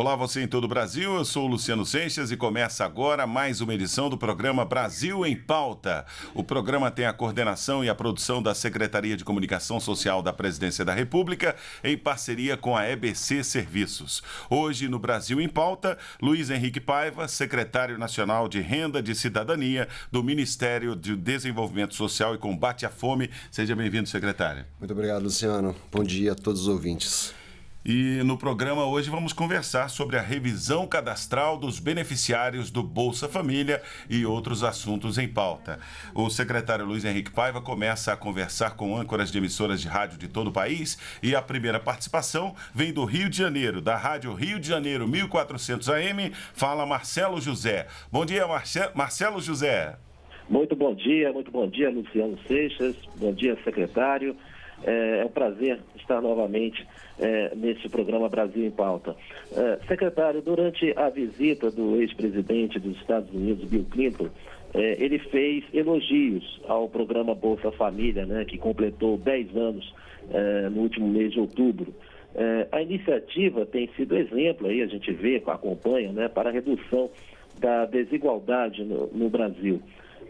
Olá, você em todo o Brasil. Eu sou o Luciano Seixas e começa agora mais uma edição do programa Brasil em Pauta. O programa tem a coordenação e a produção da Secretaria de Comunicação Social da Presidência da República em parceria com a EBC Serviços. Hoje, no Brasil em Pauta, Luiz Henrique Paiva, secretário nacional de Renda de Cidadania do Ministério de Desenvolvimento Social e Combate à Fome. Seja bem-vindo, secretário. Muito obrigado, Luciano. Bom dia a todos os ouvintes. E no programa hoje vamos conversar sobre a revisão cadastral dos beneficiários do Bolsa Família e outros assuntos em pauta. O secretário Luiz Henrique Paiva começa a conversar com âncoras de emissoras de rádio de todo o país e a primeira participação vem do Rio de Janeiro, da Rádio Rio de Janeiro 1400 AM, fala Marcelo José. Bom dia, Marce... Marcelo José. Muito bom dia, muito bom dia, Luciano Seixas. Bom dia, secretário. É, é um prazer estar novamente é, nesse programa Brasil em Pauta. É, secretário, durante a visita do ex-presidente dos Estados Unidos, Bill Clinton, é, ele fez elogios ao programa Bolsa Família, né, que completou 10 anos no último mês de outubro. a iniciativa tem sido exemplo aí, a gente vê, acompanha, né, para a redução da desigualdade no, no Brasil.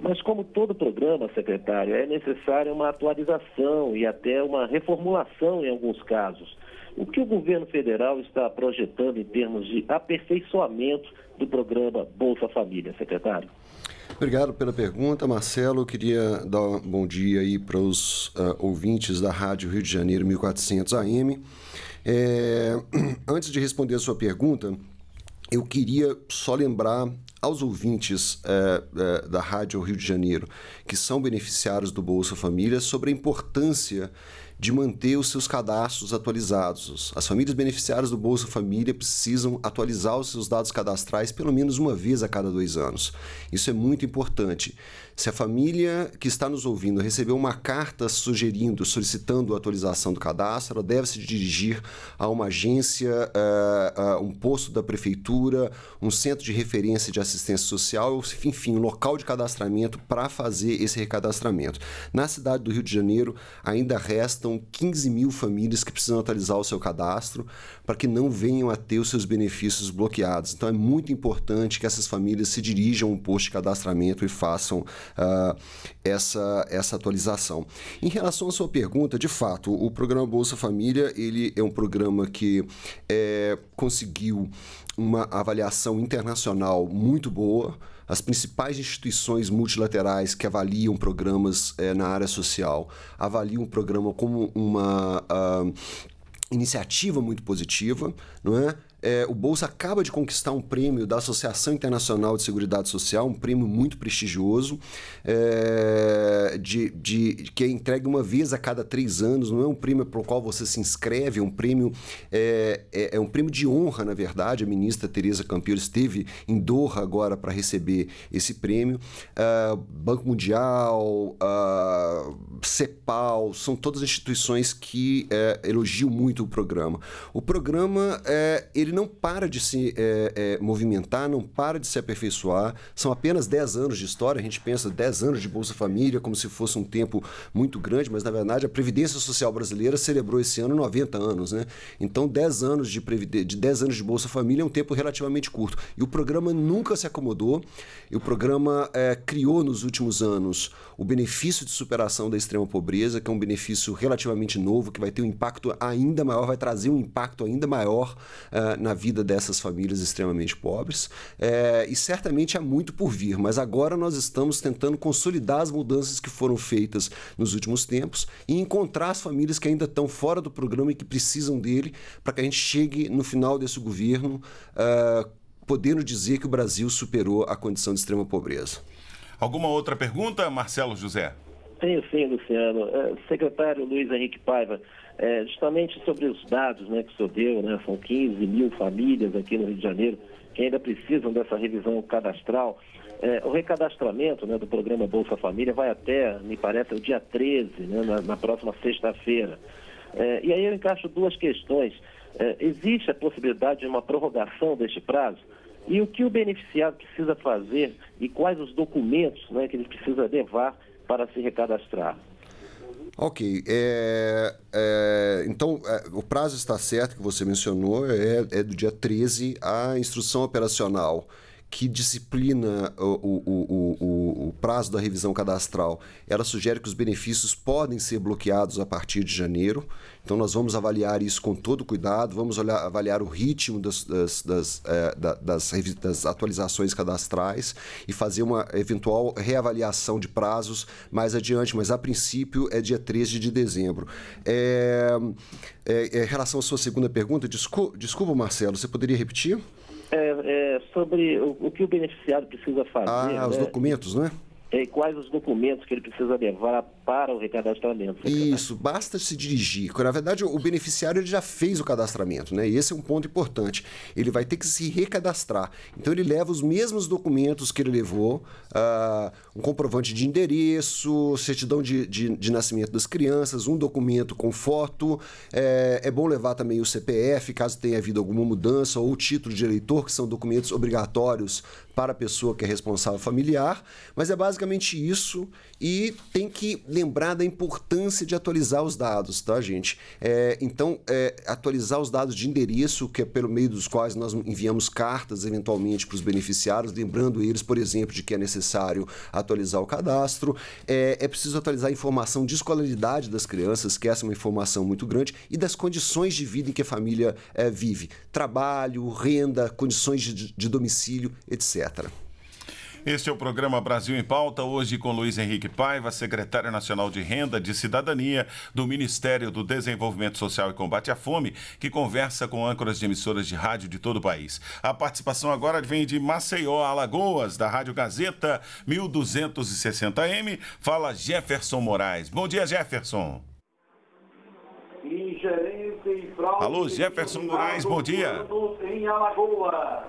Mas, como todo programa, secretário, é necessária uma atualização e até uma reformulação em alguns casos. O que o governo federal está projetando em termos de aperfeiçoamento do programa Bolsa Família, secretário? Obrigado pela pergunta, Marcelo. Eu queria dar um bom dia aí para os uh, ah, ouvintes da Rádio Rio de Janeiro 1400 AM. É... antes de responder a sua pergunta, eu queria só lembrar aos ouvintes é, é, da Rádio Rio de Janeiro, que são beneficiários do Bolsa Família, sobre a importância de manter os seus cadastros atualizados. As famílias beneficiárias do Bolsa Família precisam atualizar os seus dados cadastrais pelo menos uma vez a cada dois anos. Isso é muito importante. Se a família que está nos ouvindo recebeu uma carta sugerindo, solicitando a atualização do cadastro, ela deve se dirigir a uma agência, eh, eh, um posto da prefeitura, um centro de referência de assistência social, enfim, um local de cadastramento para fazer esse recadastramento. Na cidade do Rio de Janeiro, ainda restam 15 mil famílias que precisam atualizar o seu cadastro para que não venham a ter os seus benefícios bloqueados. Então é muito importante que essas famílias se dirijam a um posto de cadastramento e façam uh, essa, essa atualização. Em relação à sua pergunta, de fato, o programa Bolsa Família ele é um programa que é, conseguiu uma avaliação internacional muito boa as principais instituições multilaterais que avaliam programas é, na área social avaliam o programa como uma uh, iniciativa muito positiva, não é? É, o Bolsa acaba de conquistar um prêmio da Associação Internacional de Seguridade Social, um prêmio muito prestigioso, é, de, de, que é entregue uma vez a cada três anos, não é um prêmio para o qual você se inscreve, é um prêmio, é, é, é, um prêmio de honra, na verdade. A ministra Tereza Campilho esteve em Doha agora para receber esse prêmio. É, Banco Mundial, é, CEPAL, são todas instituições que elogiam muito o programa. O programa, é ele ele não para de se é, é, movimentar, não para de se aperfeiçoar. São apenas 10 anos de história, a gente pensa 10 anos de Bolsa Família como se fosse um tempo muito grande, mas na verdade a Previdência Social Brasileira celebrou esse ano 90 anos. Né? Então, 10 anos de, de 10 anos de Bolsa Família é um tempo relativamente curto. E o programa nunca se acomodou, e o programa é, criou nos últimos anos o benefício de superação da extrema pobreza, que é um benefício relativamente novo, que vai ter um impacto ainda maior, vai trazer um impacto ainda maior uh, na vida dessas famílias extremamente pobres. É, e certamente há muito por vir, mas agora nós estamos tentando consolidar as mudanças que foram feitas nos últimos tempos e encontrar as famílias que ainda estão fora do programa e que precisam dele para que a gente chegue no final desse governo. Uh, podendo dizer que o Brasil superou a condição de extrema pobreza. Alguma outra pergunta, Marcelo José? Tenho sim, Luciano. É, secretário Luiz Henrique Paiva, é, justamente sobre os dados né, que o senhor deu, né, são 15 mil famílias aqui no Rio de Janeiro que ainda precisam dessa revisão cadastral. É, o recadastramento né, do programa Bolsa Família vai até, me parece, o dia 13, né, na, na próxima sexta-feira. É, e aí eu encaixo duas questões. É, existe a possibilidade de uma prorrogação deste prazo? E o que o beneficiado precisa fazer e quais os documentos né, que ele precisa levar para se recadastrar? Ok. É, é, então, é, o prazo está certo que você mencionou, é, é do dia 13 a instrução operacional que disciplina o, o, o, o, prazo da revisão cadastral, ela sugere que os benefícios podem ser bloqueados a partir de janeiro. Então, nós vamos avaliar isso com todo cuidado, vamos olhar, avaliar o ritmo das, das, das, é, das, das atualizações cadastrais e fazer uma eventual reavaliação de prazos mais adiante, mas a princípio é dia 13 de dezembro. É, é, em relação à sua segunda pergunta, desculpa, desculpa Marcelo, você poderia repetir? É, é, sobre o, o, que o beneficiário precisa fazer. Ah, né? os documentos, né? e é, quais os documentos que ele precisa levar para o recadastramento. Isso, basta se dirigir. Na verdade, o beneficiário ele já fez o cadastramento, né? E esse é um ponto importante. Ele vai ter que se recadastrar. Então, ele leva os mesmos documentos que ele levou, uh, um comprovante de endereço, certidão de, de, de, nascimento das crianças, um documento com foto. É, é bom levar também o CPF, caso tenha havido alguma mudança, ou o título de eleitor, que são documentos obrigatórios para a pessoa que é responsável familiar. Mas é basicamente isso e tem que lembrar da importância de atualizar os dados, tá, gente? É, então, é, atualizar os dados de endereço, que é pelo meio dos quais nós enviamos cartas eventualmente para os beneficiários, lembrando eles, por exemplo, de que é necessário atualizar o cadastro. É, é preciso atualizar a informação de escolaridade das crianças, que essa é uma informação muito grande, e das condições de vida em que a família é, vive: trabalho, renda, condições de, de domicílio, etc. Este é o programa Brasil em Pauta, hoje com Luiz Henrique Paiva, secretário nacional de Renda de Cidadania do Ministério do Desenvolvimento Social e Combate à Fome, que conversa com âncoras de emissoras de rádio de todo o país. A participação agora vem de Maceió, Alagoas, da Rádio Gazeta 1260M. Fala Jefferson Moraes. Bom dia, Jefferson. Alô, Jefferson Moraes, bom dia. Em Alagoas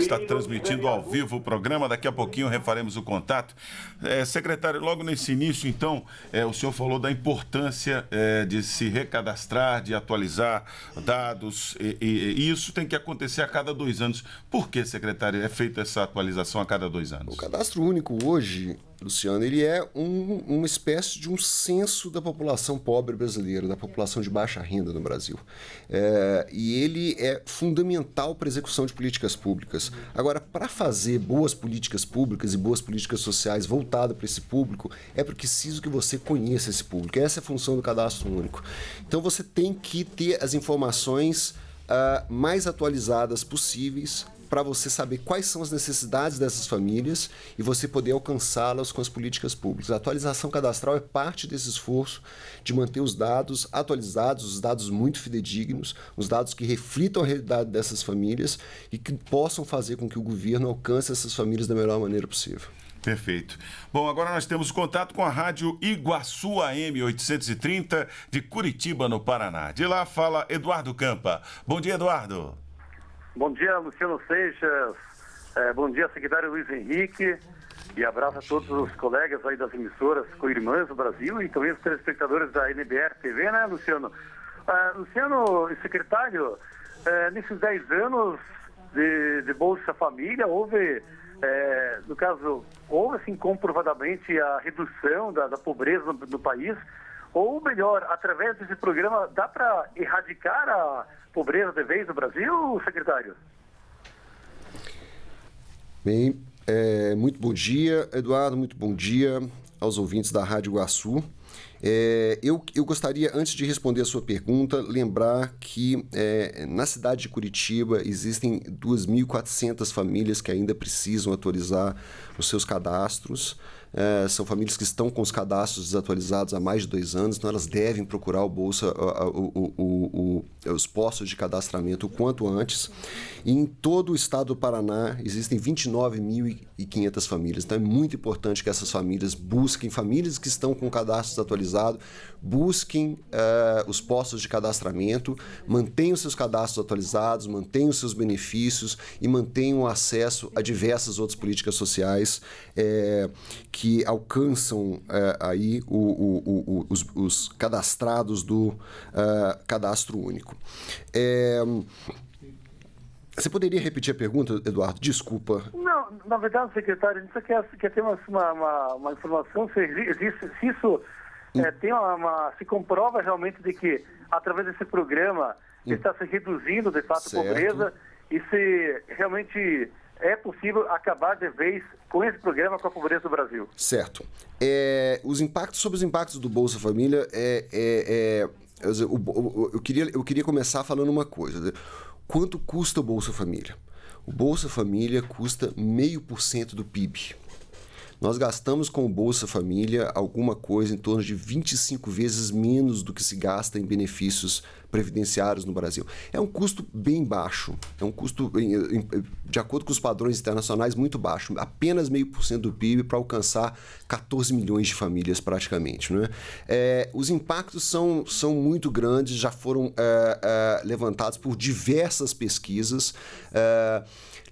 está transmitindo ao vivo o programa. Daqui a pouquinho refaremos o contato. É, secretário, logo nesse início, então, é, o senhor falou da importância é, de se recadastrar, de atualizar dados, e, e, e, isso tem que acontecer a cada dois anos. Por que, secretário, é feita essa atualização a cada dois anos? O cadastro único hoje Luciano, ele é um, uma espécie de um censo da população pobre brasileira, da população de baixa renda no Brasil. É, e ele é fundamental para a execução de políticas públicas. Agora, para fazer boas políticas públicas e boas políticas sociais voltadas para esse público, é preciso que você conheça esse público. Essa é a função do cadastro único. Então, você tem que ter as informações. Uh, mais atualizadas possíveis para você saber quais são as necessidades dessas famílias e você poder alcançá-las com as políticas públicas. A atualização cadastral é parte desse esforço de manter os dados atualizados, os dados muito fidedignos, os dados que reflitam a realidade dessas famílias e que possam fazer com que o governo alcance essas famílias da melhor maneira possível. Perfeito. Bom, agora nós temos contato com a rádio Iguaçu AM 830 de Curitiba, no Paraná. De lá fala Eduardo Campa. Bom dia, Eduardo. Bom dia, Luciano Seixas. É, bom dia, secretário Luiz Henrique. E abraço a todos os colegas aí das emissoras coirmãs irmãs do Brasil e também os telespectadores da NBR TV, né, Luciano? Ah, Luciano, secretário, é, nesses 10 anos de, de, Bolsa Família, houve, é, no caso, houve assim comprovadamente a redução da, da pobreza no, no país, ou melhor, através desse programa dá para erradicar a pobreza de vez no Brasil, secretário? Bem, é, muito bom dia, Eduardo, muito bom dia aos ouvintes da Rádio Iguaçu. É, eu, eu, gostaria, antes de responder a sua pergunta, lembrar que é, na cidade de Curitiba existem 2.400 famílias que ainda precisam atualizar os seus cadastros. É, são famílias que estão com os cadastros desatualizados há mais de dois anos, então elas devem procurar o Bolsa, o, o, o, os postos de cadastramento o quanto antes. E em todo o estado do Paraná existem 29.500 famílias, então é muito importante que essas famílias busquem, famílias que estão com o cadastro busquem é, os postos de cadastramento, mantenham seus cadastros atualizados, mantenham seus benefícios e mantenham acesso a diversas outras políticas sociais é, que que alcançam é, aí o, o, o, os, os, cadastrados do uh, cadastro único. É... Você poderia repetir a pergunta, Eduardo? Desculpa. Não, na verdade, secretário, a gente só quer, quer ter uma, uma, uma informação se, se isso hum. é, tem uma, uma, se comprova realmente de que, através desse programa, hum. está se reduzindo, de fato, certo. a pobreza e se realmente é possível acabar de vez com esse programa com a pobreza do Brasil. Certo. É, os impactos sobre os impactos do Bolsa Família é, é, é eu, eu, queria, eu queria começar falando uma coisa. Né? Quanto custa o Bolsa Família? O Bolsa Família custa meio por cento do PIB. Nós gastamos com o Bolsa Família alguma coisa em torno de 25 vezes menos do que se gasta em benefícios previdenciários no Brasil. É um custo bem baixo, é um custo, de acordo com os padrões internacionais, muito baixo, apenas meio por cento do PIB para alcançar 14 milhões de famílias praticamente. Né? É, os impactos são, são muito grandes, já foram é, é, levantados por diversas pesquisas. É,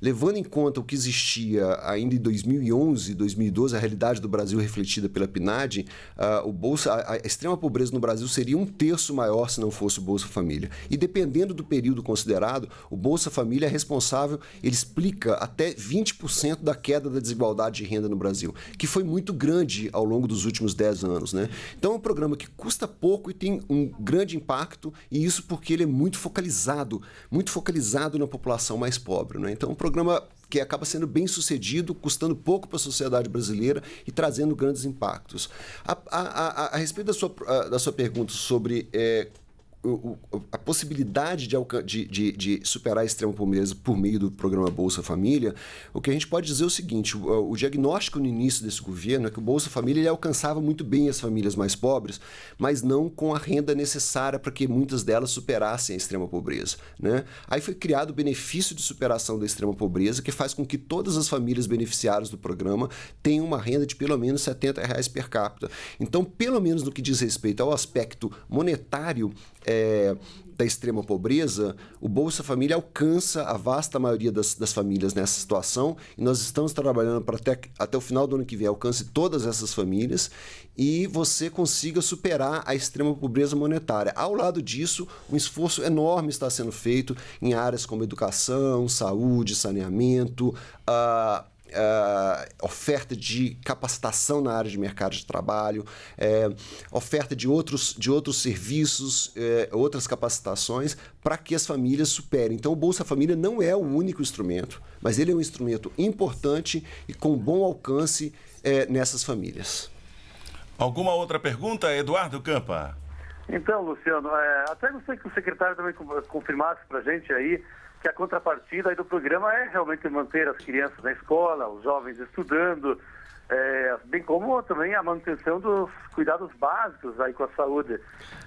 levando em conta o que existia ainda em 2011, 2012, a realidade do Brasil refletida pela PNAD, uh, ah, o Bolsa, a, a, extrema pobreza no Brasil seria um terço maior se não fosse o Bolsa Família. E dependendo do período considerado, o Bolsa Família é responsável, ele explica até 20% da queda da desigualdade de renda no Brasil, que foi muito grande ao longo dos últimos 10 anos. Né? Então é um programa que custa pouco e tem um grande impacto, e isso porque ele é muito focalizado, muito focalizado na população mais pobre. Né? Então é um programa que acaba sendo bem sucedido, custando pouco para a sociedade brasileira e trazendo grandes impactos. A, a, a, a respeito da sua, da sua pergunta sobre é, o, a possibilidade de, de, de, de, superar a extrema pobreza por meio do programa Bolsa Família, o que a gente pode dizer é o seguinte: o, o diagnóstico no início desse governo é que o Bolsa Família alcançava muito bem as famílias mais pobres, mas não com a renda necessária para que muitas delas superassem a extrema pobreza. Né? Aí foi criado o benefício de superação da extrema pobreza, que faz com que todas as famílias beneficiárias do programa tenham uma renda de pelo menos 70 reais per capita. Então, pelo menos no que diz respeito ao aspecto monetário, é, da extrema pobreza, o Bolsa Família alcança a vasta maioria das, das famílias nessa situação e nós estamos trabalhando para até, até o final do ano que vem alcance todas essas famílias e você consiga superar a extrema pobreza monetária. Ao lado disso, um esforço enorme está sendo feito em áreas como educação, saúde, saneamento, uh, uh, oferta de capacitação na área de mercado de trabalho, é, oferta de outros, de outros serviços, é, outras capacitações, para que as famílias superem. Então, o Bolsa Família não é o único instrumento, mas ele é um instrumento importante e com bom alcance é, nessas famílias. Alguma outra pergunta, Eduardo Campa? Então, Luciano, é, até gostaria que o secretário também confirmasse para a gente aí que a contrapartida do programa é realmente manter as crianças na escola, os jovens estudando, é, bem como também a manutenção dos cuidados básicos aí com a saúde.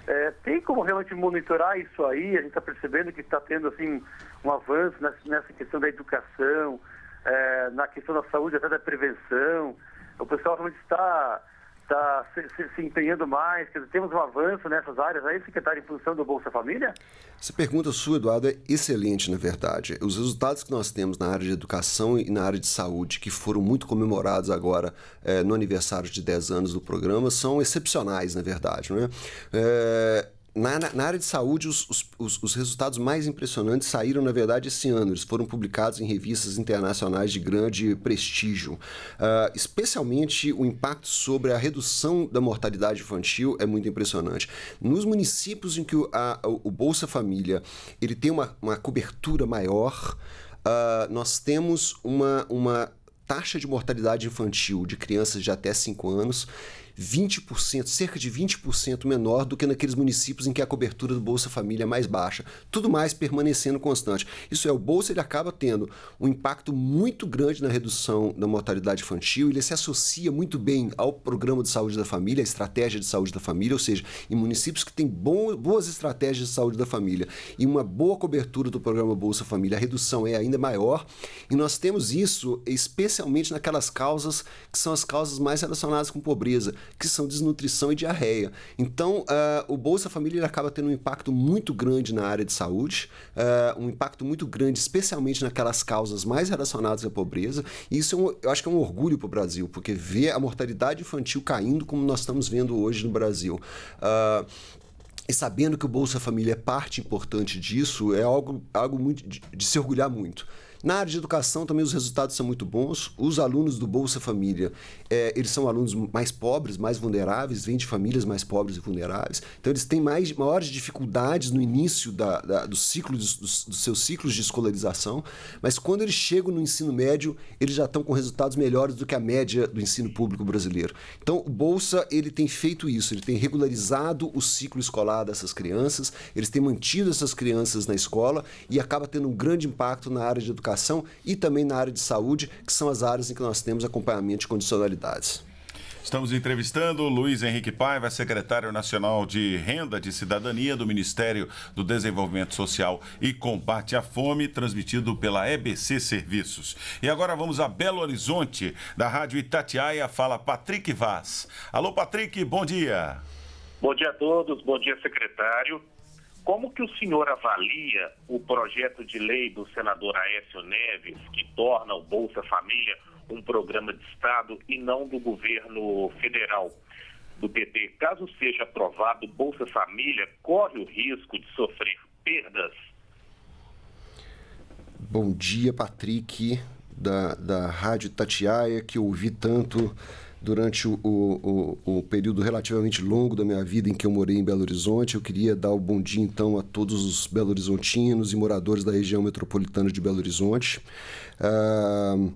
É, tem como realmente monitorar isso aí? A gente está percebendo que está tendo assim um avanço nessa, questão da educação, é, na questão da saúde, até da prevenção. O pessoal realmente está está se, se, se, empenhando mais, dizer, temos um avanço nessas áreas aí, secretário, em função do Bolsa Família? Essa pergunta sua, Eduardo, é excelente, na verdade. Os resultados que nós temos na área de educação e na área de saúde, que foram muito comemorados agora é, no aniversário de 10 anos do programa, são excepcionais, na verdade. Não é? é na, na, área de saúde, os, os, os, resultados mais impressionantes saíram, na verdade, esse ano. Eles foram publicados em revistas internacionais de grande prestígio. Uh, especialmente o impacto sobre a redução da mortalidade infantil é muito impressionante. Nos municípios em que o, a, o Bolsa Família ele tem uma, uma cobertura maior, uh, nós temos uma, uma taxa de mortalidade infantil de crianças de até 5 anos 20%, cerca de 20% menor do que naqueles municípios em que a cobertura do Bolsa Família é mais baixa. Tudo mais permanecendo constante. Isso é, o Bolsa ele acaba tendo um impacto muito grande na redução da mortalidade infantil, ele se associa muito bem ao programa de saúde da família, à estratégia de saúde da família, ou seja, em municípios que têm boas estratégias de saúde da família e uma boa cobertura do programa Bolsa Família, a redução é ainda maior. E nós temos isso especialmente naquelas causas que são as causas mais relacionadas com pobreza que são desnutrição e diarreia. Então, uh, o Bolsa Família acaba tendo um impacto muito grande na área de saúde, uh, um impacto muito grande, especialmente naquelas causas mais relacionadas à pobreza. E isso é um, eu acho que é um orgulho para o Brasil, porque ver a mortalidade infantil caindo como nós estamos vendo hoje no Brasil. Uh, e sabendo que o Bolsa Família é parte importante disso, é algo, algo muito, de, de se orgulhar muito. Na área de educação também os resultados são muito bons. Os alunos do Bolsa Família, é, eles são alunos mais pobres, mais vulneráveis, vêm de famílias mais pobres e vulneráveis. Então, eles têm mais, maiores dificuldades no início da, da, do ciclo, dos, dos seus ciclos de escolarização, mas quando eles chegam no ensino médio, eles já estão com resultados melhores do que a média do ensino público brasileiro. Então, o Bolsa ele tem feito isso, ele tem regularizado o ciclo escolar dessas crianças, eles têm mantido essas crianças na escola e acaba tendo um grande impacto na área de educação e também na área de saúde, que são as áreas em que nós temos acompanhamento de condicionalidade Estamos entrevistando Luiz Henrique Paiva, secretário nacional de Renda de Cidadania do Ministério do Desenvolvimento Social e Combate à Fome, transmitido pela EBC Serviços. E agora vamos a Belo Horizonte, da Rádio Itatiaia, fala Patrick Vaz. Alô, Patrick, bom dia. Bom dia a todos, bom dia, secretário. Como que o senhor avalia o projeto de lei do senador Aécio Neves, que torna o Bolsa Família um programa de Estado e não do governo federal do PT. Caso seja aprovado, Bolsa Família corre o risco de sofrer perdas. Bom dia, Patrick, da, da Rádio Tatiaia, que ouvi tanto durante o, o, o, período relativamente longo da minha vida em que eu morei em Belo Horizonte. Eu queria dar o bom dia, então, a todos os Belo Horizontinos e moradores da região metropolitana de Belo Horizonte. Uh,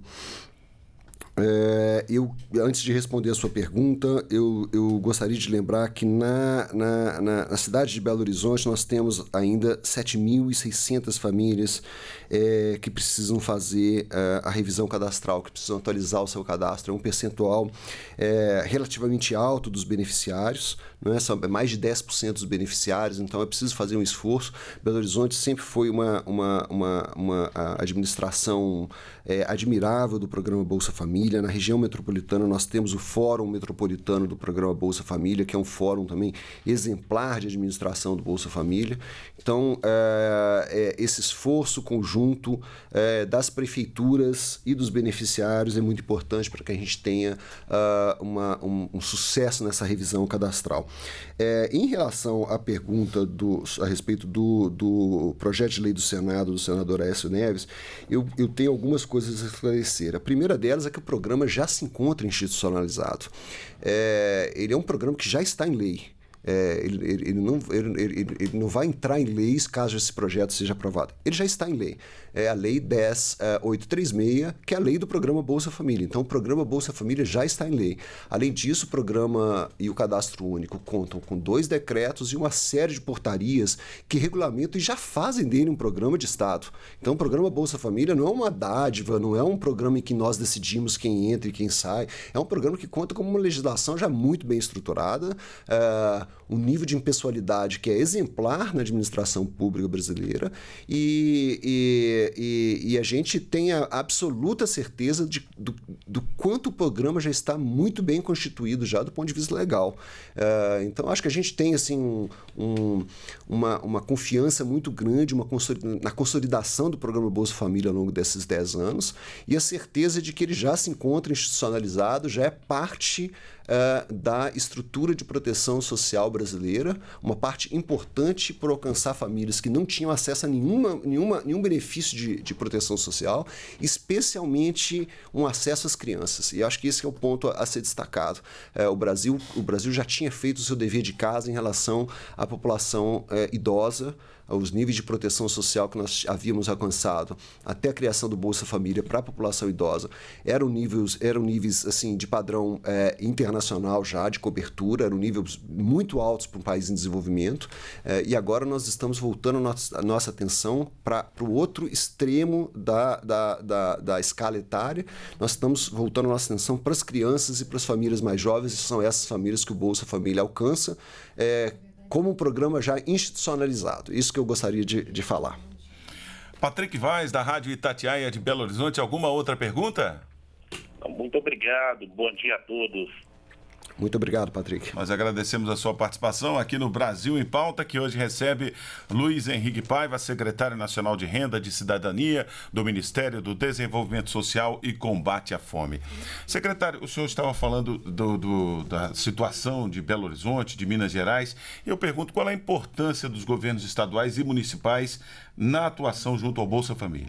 é, eu, antes de responder a sua pergunta, eu, eu gostaria de lembrar que na, na, na, na cidade de Belo Horizonte nós temos ainda 7.600 famílias é, que precisam fazer é, a revisão cadastral, que precisam atualizar o seu cadastro. É um percentual é, relativamente alto dos beneficiários, não é? São mais de 10% dos beneficiários, então é preciso fazer um esforço. Belo Horizonte sempre foi uma, uma, uma, uma administração é, admirável do programa Bolsa Família. Na região metropolitana, nós temos o Fórum Metropolitano do programa Bolsa Família, que é um fórum também exemplar de administração do Bolsa Família. Então, é, é, esse esforço conjunto conjunto é, das prefeituras e dos beneficiários é muito importante para que a gente tenha uh, uma, um, um, sucesso nessa revisão cadastral. É, em relação à pergunta do, a respeito do, do projeto de lei do Senado, do senador Aécio Neves, eu, eu tenho algumas coisas a esclarecer. A primeira delas é que o programa já se encontra institucionalizado. É, ele é um programa que já está em lei. É, ele, ele, ele, não, ele, não vai entrar em leis caso esse projeto seja aprovado. Ele já está em lei é a Lei 10836, é, que é a lei do programa Bolsa Família. Então, o programa Bolsa Família já está em lei. Além disso, o programa e o cadastro único contam com dois decretos e uma série de portarias que regulamentam e já fazem dele um programa de Estado. Então, o programa Bolsa Família não é uma dádiva, não é um programa em que nós decidimos quem entra e quem sai. É um programa que conta com uma legislação já muito bem estruturada. Uh, o nível de impessoalidade que é exemplar na administração pública brasileira e, e, e, e a gente tem a absoluta certeza de, do, do, quanto o programa já está muito bem constituído já do ponto de vista legal. Uh, então, acho que a gente tem assim um, um, uma, uma confiança muito grande uma na consolidação do programa Bolsa Família ao longo desses 10 anos e a certeza de que ele já se encontra institucionalizado, já é parte uh, da estrutura de proteção social brasileira, uma parte importante para alcançar famílias que não tinham acesso a nenhuma, nenhuma, nenhum benefício de, de proteção social, especialmente um acesso às crianças. E acho que esse é o ponto a, a ser destacado. Uh, o, Brasil, o Brasil já tinha feito o seu dever de casa em relação à população uh, idosa os níveis de proteção social que nós havíamos alcançado até a criação do Bolsa Família para a população idosa eram níveis, eram níveis assim de padrão é, internacional já de cobertura, eram níveis muito altos para um país em desenvolvimento é, e agora nós estamos voltando a nossa, a nossa atenção para o outro extremo da, da, da, da, escala etária. Nós estamos voltando a nossa atenção para as crianças e para as famílias mais jovens, e são essas famílias que o Bolsa Família alcança. É, como um programa já institucionalizado. Isso que eu gostaria de, de falar. Patrick Vaz, da Rádio Itatiaia de Belo Horizonte, alguma outra pergunta? Muito obrigado, bom dia a todos. Muito obrigado, Patrick. Nós agradecemos a sua participação aqui no Brasil em Pauta, que hoje recebe Luiz Henrique Paiva, secretário nacional de Renda de Cidadania do Ministério do Desenvolvimento Social e Combate à Fome. Secretário, o senhor estava falando do, do, da situação de Belo Horizonte, de Minas Gerais. Eu pergunto qual é a importância dos governos estaduais e municipais na atuação junto ao Bolsa Família.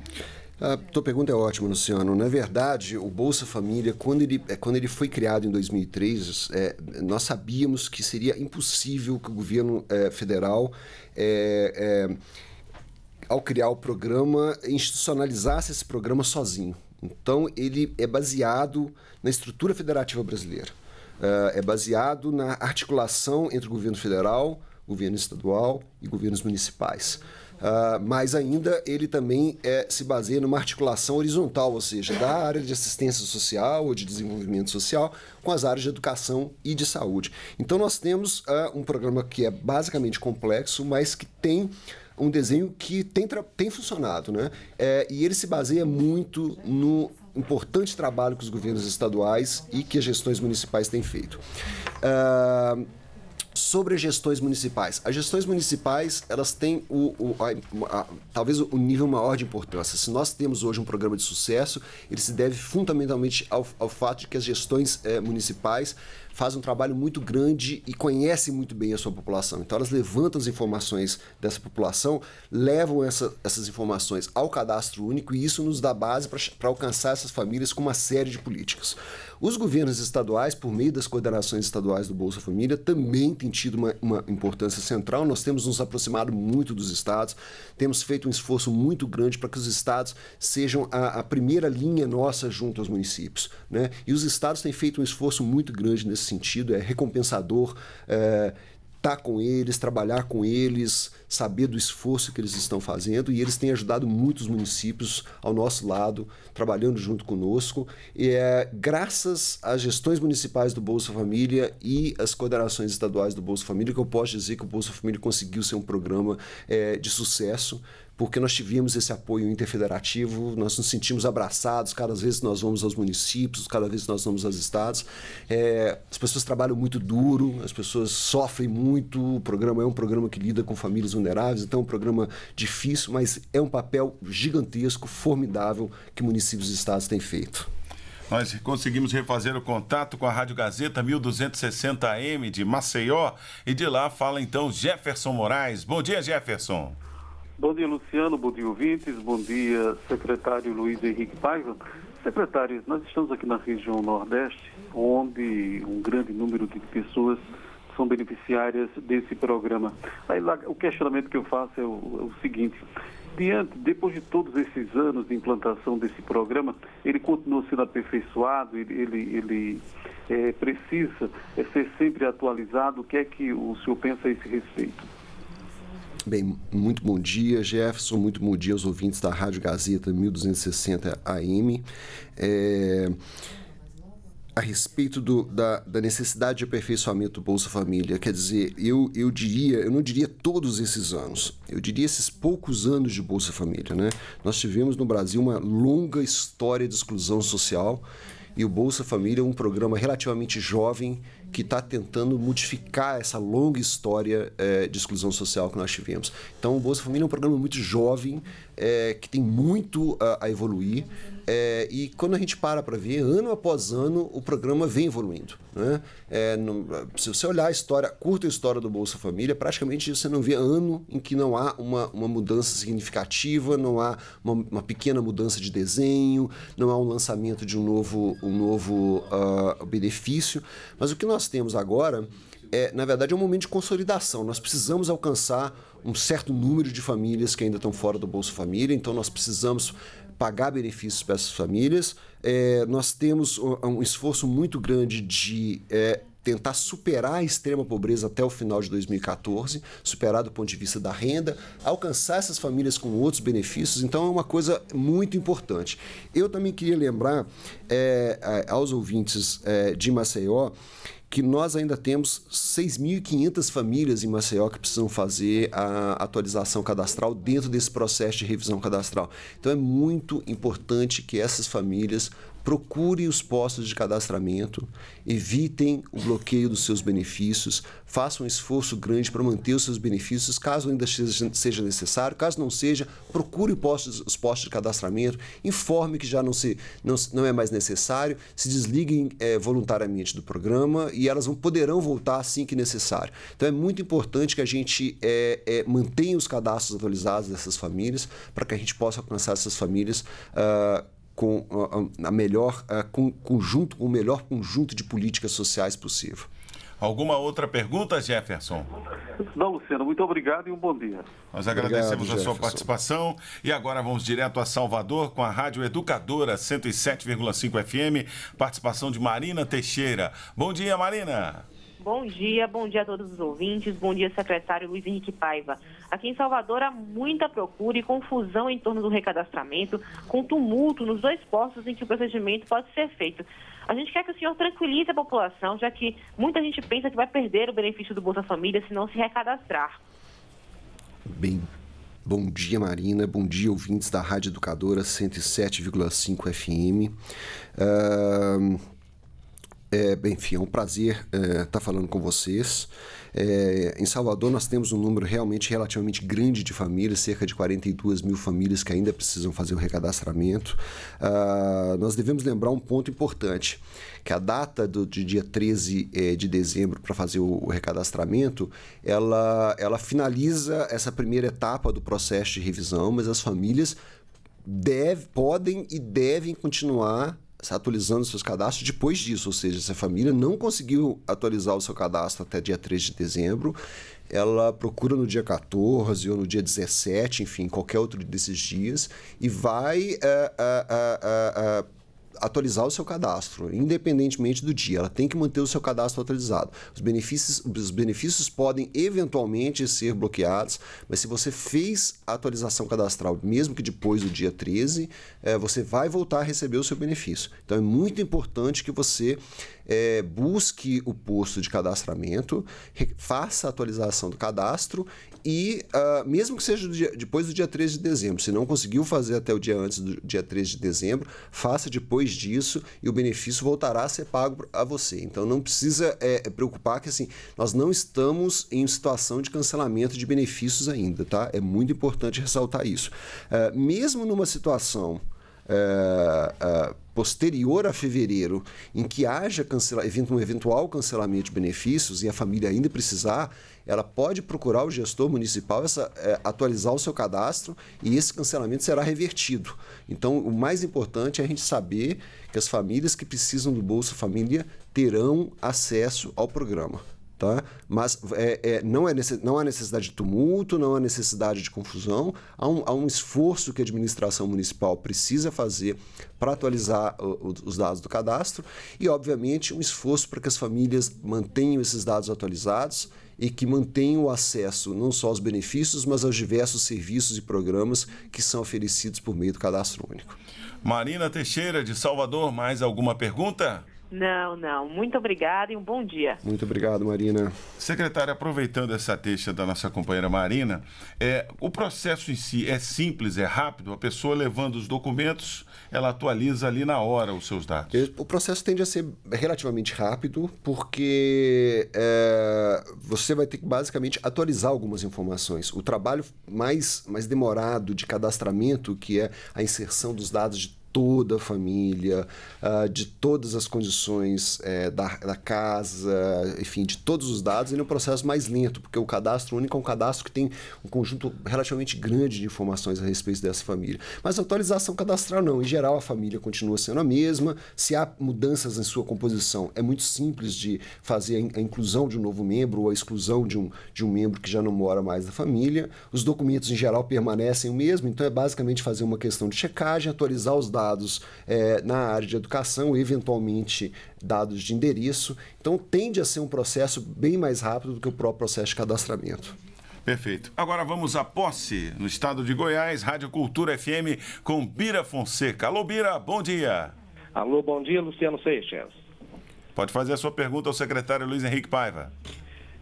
A tua pergunta é ótima, Luciano. Na verdade, o Bolsa Família, quando ele, é, quando ele foi criado em 2003, é, nós sabíamos que seria impossível que o governo é, federal. É, é, ao criar o programa, institucionalizasse esse programa sozinho. Então, ele é baseado na estrutura federativa brasileira. Uh, é baseado na articulação entre o governo federal, governo estadual e governos municipais. Uh, mas ainda ele também é, se baseia numa articulação horizontal, ou seja, da área de assistência social ou de desenvolvimento social com as áreas de educação e de saúde. Então nós temos uh, um programa que é basicamente complexo, mas que tem um desenho que tem, tem funcionado, né? É, e ele se baseia muito no importante trabalho que os governos estaduais e que as gestões municipais têm feito. Uh, sobre as gestões municipais. As gestões municipais, elas têm o, o a, a, talvez o nível maior de importância. Se nós temos hoje um programa de sucesso, ele se deve fundamentalmente ao, ao fato de que as gestões é, municipais fazem um trabalho muito grande e conhecem muito bem a sua população. Então, elas levantam as informações dessa população, levam essa, essas informações ao cadastro único e isso nos dá base para alcançar essas famílias com uma série de políticas. Os governos estaduais, por meio das coordenações estaduais do Bolsa Família, também têm tido uma, uma importância central. Nós temos nos aproximado muito dos estados, temos feito um esforço muito grande para que os estados sejam a, a primeira linha nossa junto aos municípios. Né? E os estados têm feito um esforço muito grande nesse nesse sentido, é recompensador é, estar tá com eles, trabalhar com eles, saber do esforço que eles estão fazendo e eles têm ajudado muitos municípios ao nosso lado, trabalhando junto conosco. E é graças às gestões municipais do Bolsa Família e às coordenações estaduais do Bolsa Família que eu posso dizer que o Bolsa Família conseguiu ser um programa é, de sucesso porque nós tivemos esse apoio interfederativo, nós nos sentimos abraçados, cada vez que nós vamos aos municípios, cada vez que nós vamos aos estados. É, as pessoas trabalham muito duro, as pessoas sofrem muito, o programa é um programa que lida com famílias vulneráveis, então é um programa difícil, mas é um papel gigantesco, formidável, que municípios e estados têm feito. Nós conseguimos refazer o contato com a Rádio Gazeta 1260 AM de Maceió e de lá fala então Jefferson Moraes. Bom dia, Jefferson. Bom dia, Luciano. Bom dia, ouvintes. Bom dia, secretário Luiz Henrique Paiva. Secretário, nós estamos aqui na região Nordeste, onde um grande número de pessoas são beneficiárias desse programa. Aí lá, o questionamento que eu faço é o, é o seguinte: diante, depois de todos esses anos de implantação desse programa, ele continua sendo aperfeiçoado, ele, ele, ele é, precisa é, ser sempre atualizado. O que é que o senhor pensa a esse respeito? Bem, muito bom dia, Jefferson. Muito bom dia aos ouvintes da Rádio Gazeta 1260 AM. É, a respeito do, da, da, necessidade de aperfeiçoamento do Bolsa Família, quer dizer, eu, eu diria, eu não diria todos esses anos, eu diria esses poucos anos de Bolsa Família. Né? Nós tivemos no Brasil uma longa história de exclusão social e o Bolsa Família é um programa relativamente jovem que está tentando modificar essa longa história é, de exclusão social que nós tivemos. Então, o Bolsa Família é um programa muito jovem, é, que tem muito a, a evoluir. É, e quando a gente para para ver, ano após ano, o programa vem evoluindo. Né? É, no, se você olhar a história, a curta história do Bolsa Família, praticamente você não vê ano em que não há uma, uma mudança significativa, não há uma, uma pequena mudança de desenho, não há um lançamento de um novo, um novo uh, benefício. Mas o que nós temos agora é, na verdade, é um momento de consolidação. Nós precisamos alcançar um certo número de famílias que ainda estão fora do Bolsa Família, então nós precisamos pagar benefícios para essas famílias. É, nós temos um esforço muito grande de é, tentar superar a extrema pobreza até o final de 2014, superar do ponto de vista da renda, alcançar essas famílias com outros benefícios, então é uma coisa muito importante. Eu também queria lembrar é, aos ouvintes é, de Maceió que nós ainda temos 6.500 famílias em Maceió que precisam fazer a atualização cadastral dentro desse processo de revisão cadastral. Então é muito importante que essas famílias procure os postos de cadastramento, evitem o bloqueio dos seus benefícios, façam um esforço grande para manter os seus benefícios, caso ainda seja necessário, caso não seja, procure postos, os postos de cadastramento, informe que já não, se, não, não é mais necessário, se desliguem é, voluntariamente do programa e elas vão, poderão voltar assim que necessário. Então é muito importante que a gente é, é, mantenha os cadastros atualizados dessas famílias para que a gente possa alcançar essas famílias uh, com a, ah, ah, a melhor a, ah, com, conjunto, o melhor conjunto de políticas sociais possível. Alguma outra pergunta, Jefferson? Não, Luciano, muito obrigado e um bom dia. Nós agradecemos obrigado, a sua participação e agora vamos direto a Salvador com a Rádio Educadora 107,5 FM, participação de Marina Teixeira. Bom dia, Marina. Bom dia, bom dia a todos os ouvintes, bom dia secretário Luiz Henrique Paiva. Aqui em Salvador há muita procura e confusão em torno do recadastramento, com tumulto nos dois postos em que o procedimento pode ser feito. A gente quer que o senhor tranquilize a população, já que muita gente pensa que vai perder o benefício do Bolsa Família se não se recadastrar. Bem, bom dia Marina, bom dia ouvintes da Rádio Educadora 107,5 FM. Uh é, enfim, é um prazer estar é, tá falando com vocês. É, em Salvador, nós temos um número realmente relativamente grande de famílias, cerca de 42 mil famílias que ainda precisam fazer o recadastramento. Ah, nós devemos lembrar um ponto importante, que a data do, de dia 13 é, de dezembro para fazer o, o, recadastramento, ela, ela finaliza essa primeira etapa do processo de revisão, mas as famílias deve, podem e devem continuar atualizando seus cadastros depois disso, ou seja, se a família não conseguiu atualizar o seu cadastro até dia 3 de dezembro, ela procura no dia 14 ou no dia 17, enfim, qualquer outro desses dias, e vai. Uh, uh, uh, atualizar o seu cadastro, independentemente do dia. Ela tem que manter o seu cadastro atualizado. Os benefícios, os benefícios podem eventualmente ser bloqueados, mas se você fez a atualização cadastral, mesmo que depois do dia 13, é, eh, você vai voltar a receber o seu benefício. Então é muito importante que você é, busque o posto de cadastramento, faça a atualização do cadastro e, uh, mesmo que seja do dia, depois do dia 13 de dezembro, se não conseguiu fazer até o dia antes do dia 13 de dezembro, faça depois disso e o benefício voltará a ser pago a você. Então não precisa é, é, preocupar que assim, nós não estamos em situação de cancelamento de benefícios ainda, tá? É muito importante ressaltar isso. Uh, mesmo numa situação. Uh, posterior a fevereiro, em que haja cancela, um eventual cancelamento de benefícios e a família ainda precisar, ela pode procurar o gestor municipal essa, é, atualizar o seu cadastro e esse cancelamento será revertido. Então, o mais importante é a gente saber que as famílias que precisam do Bolsa Família terão acesso ao programa tá? Mas é, é, não, é não há necessidade de tumulto, não há necessidade de confusão, há um, há um esforço que a administração municipal precisa fazer para atualizar o, o, os dados do cadastro e, obviamente, um esforço para que as famílias mantenham esses dados atualizados e que mantenham o acesso não só aos benefícios, mas aos diversos serviços e programas que são oferecidos por meio do cadastro único. Marina Teixeira, de Salvador, mais alguma pergunta? Não, não. Muito obrigada e um bom dia. Muito obrigado, Marina. Secretária, aproveitando essa texta da nossa companheira Marina, é, o processo em si é simples, é rápido? A pessoa levando os documentos, ela atualiza ali na hora os seus dados? O processo tende a ser relativamente rápido, porque é, você vai ter que basicamente atualizar algumas informações. O trabalho mais, mais demorado de cadastramento, que é a inserção dos dados de toda a família, uh, de todas as condições é, da, da, casa, enfim, de todos os dados, ele é um processo mais lento, porque o cadastro único é um cadastro que tem um conjunto relativamente grande de informações a respeito dessa família. Mas a atualização cadastral não, em geral a família continua sendo a mesma, se há mudanças em sua composição, é muito simples de fazer a inclusão de um novo membro ou a exclusão de um, de um membro que já não mora mais na família, os documentos em geral permanecem o mesmo, então é basicamente fazer uma questão de checagem, atualizar os dados dados é, na área de educação, eventualmente dados de endereço. Então, tende a ser um processo bem mais rápido do que o próprio processo de cadastramento. Perfeito. Agora vamos à posse no estado de Goiás, Rádio Cultura FM, com Bira Fonseca. Alô, Bira, bom dia. Alô, bom dia, Luciano Seixas. Pode fazer a sua pergunta ao secretário Luiz Henrique Paiva.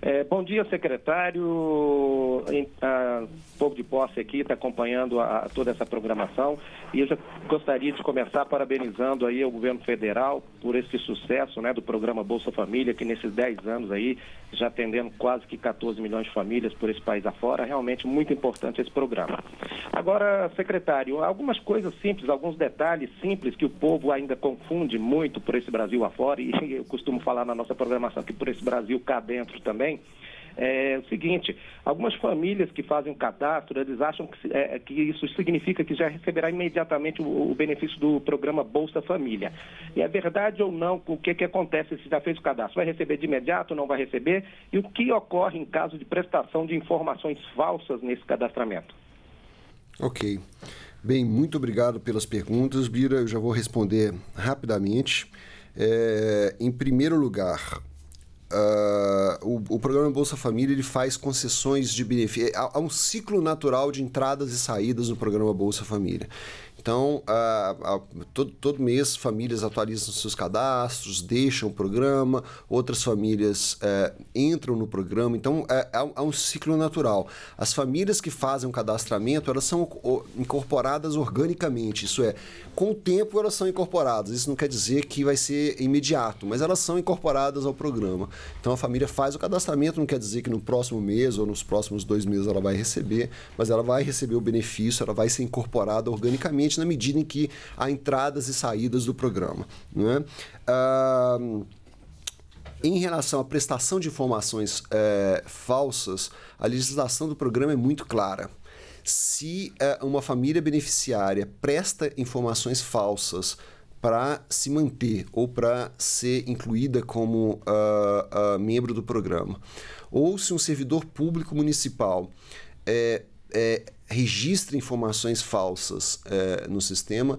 É, bom dia, secretário. Ah, povo de posse aqui, está acompanhando a, toda essa programação. E eu já gostaria de começar parabenizando aí o governo federal por esse sucesso né, do programa Bolsa Família, que nesses 10 anos aí, já atendendo quase que 14 milhões de famílias por esse país afora, realmente muito importante esse programa. Agora, secretário, algumas coisas simples, alguns detalhes simples que o povo ainda confunde muito por esse Brasil afora, e eu costumo falar na nossa programação que por esse Brasil cá dentro também é o seguinte: algumas famílias que fazem o cadastro, eles acham que, é, é, que isso significa que já receberá imediatamente o, o, benefício do programa Bolsa Família. E é verdade ou não? O que, que acontece se já fez o cadastro? Vai receber de imediato, não vai receber? E o que ocorre em caso de prestação de informações falsas nesse cadastramento? Ok. Bem, muito obrigado pelas perguntas, Bira. Eu já vou responder rapidamente. É, em primeiro lugar, Uh, o, o, programa Bolsa Família ele faz concessões de benefício. É, há, há, um ciclo natural de entradas e saídas no programa Bolsa Família. Então, a, a, todo, todo, mês, famílias atualizam seus cadastros, deixam o programa, outras famílias é, entram no programa. Então, é, é, um é ciclo natural. As famílias que fazem o cadastramento, elas são incorporadas organicamente. Isso é, com o tempo elas são incorporadas. Isso não quer dizer que vai ser imediato, mas elas são incorporadas ao programa. Então, a família faz o cadastramento, não quer dizer que no próximo mês ou nos próximos dois meses ela vai receber, mas ela vai receber o benefício, ela vai ser incorporada organicamente na medida em que há entradas e saídas do programa. Uh, em relação à prestação de informações eh, falsas, a legislação do programa é muito clara. Se eh, uma família beneficiária presta informações falsas para se manter ou para ser incluída como uh, uh, membro do programa, ou se um servidor público municipal é, é registra informações falsas é, no sistema,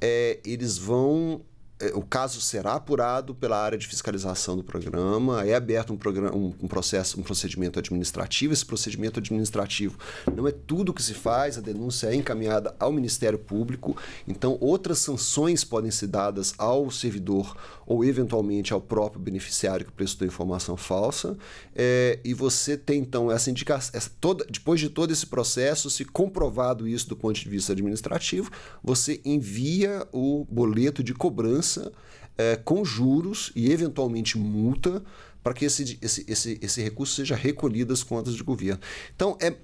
é, eles vão é, o caso será apurado pela área de fiscalização do programa, é aberto um, programa, um, um, processo, um procedimento administrativo. Esse procedimento administrativo não é tudo que se faz, a denúncia é encaminhada ao Ministério Público, então outras sanções podem ser dadas ao servidor ou eventualmente ao próprio beneficiário que prestou informação falsa. É, e você tem então essa indicação, essa toda, depois de todo esse processo, se comprovado isso do ponto de vista administrativo, você envia o boleto de cobrança é, com juros e eventualmente multa para que esse, esse, esse, esse recurso seja recolhido às contas de governo. Então, é,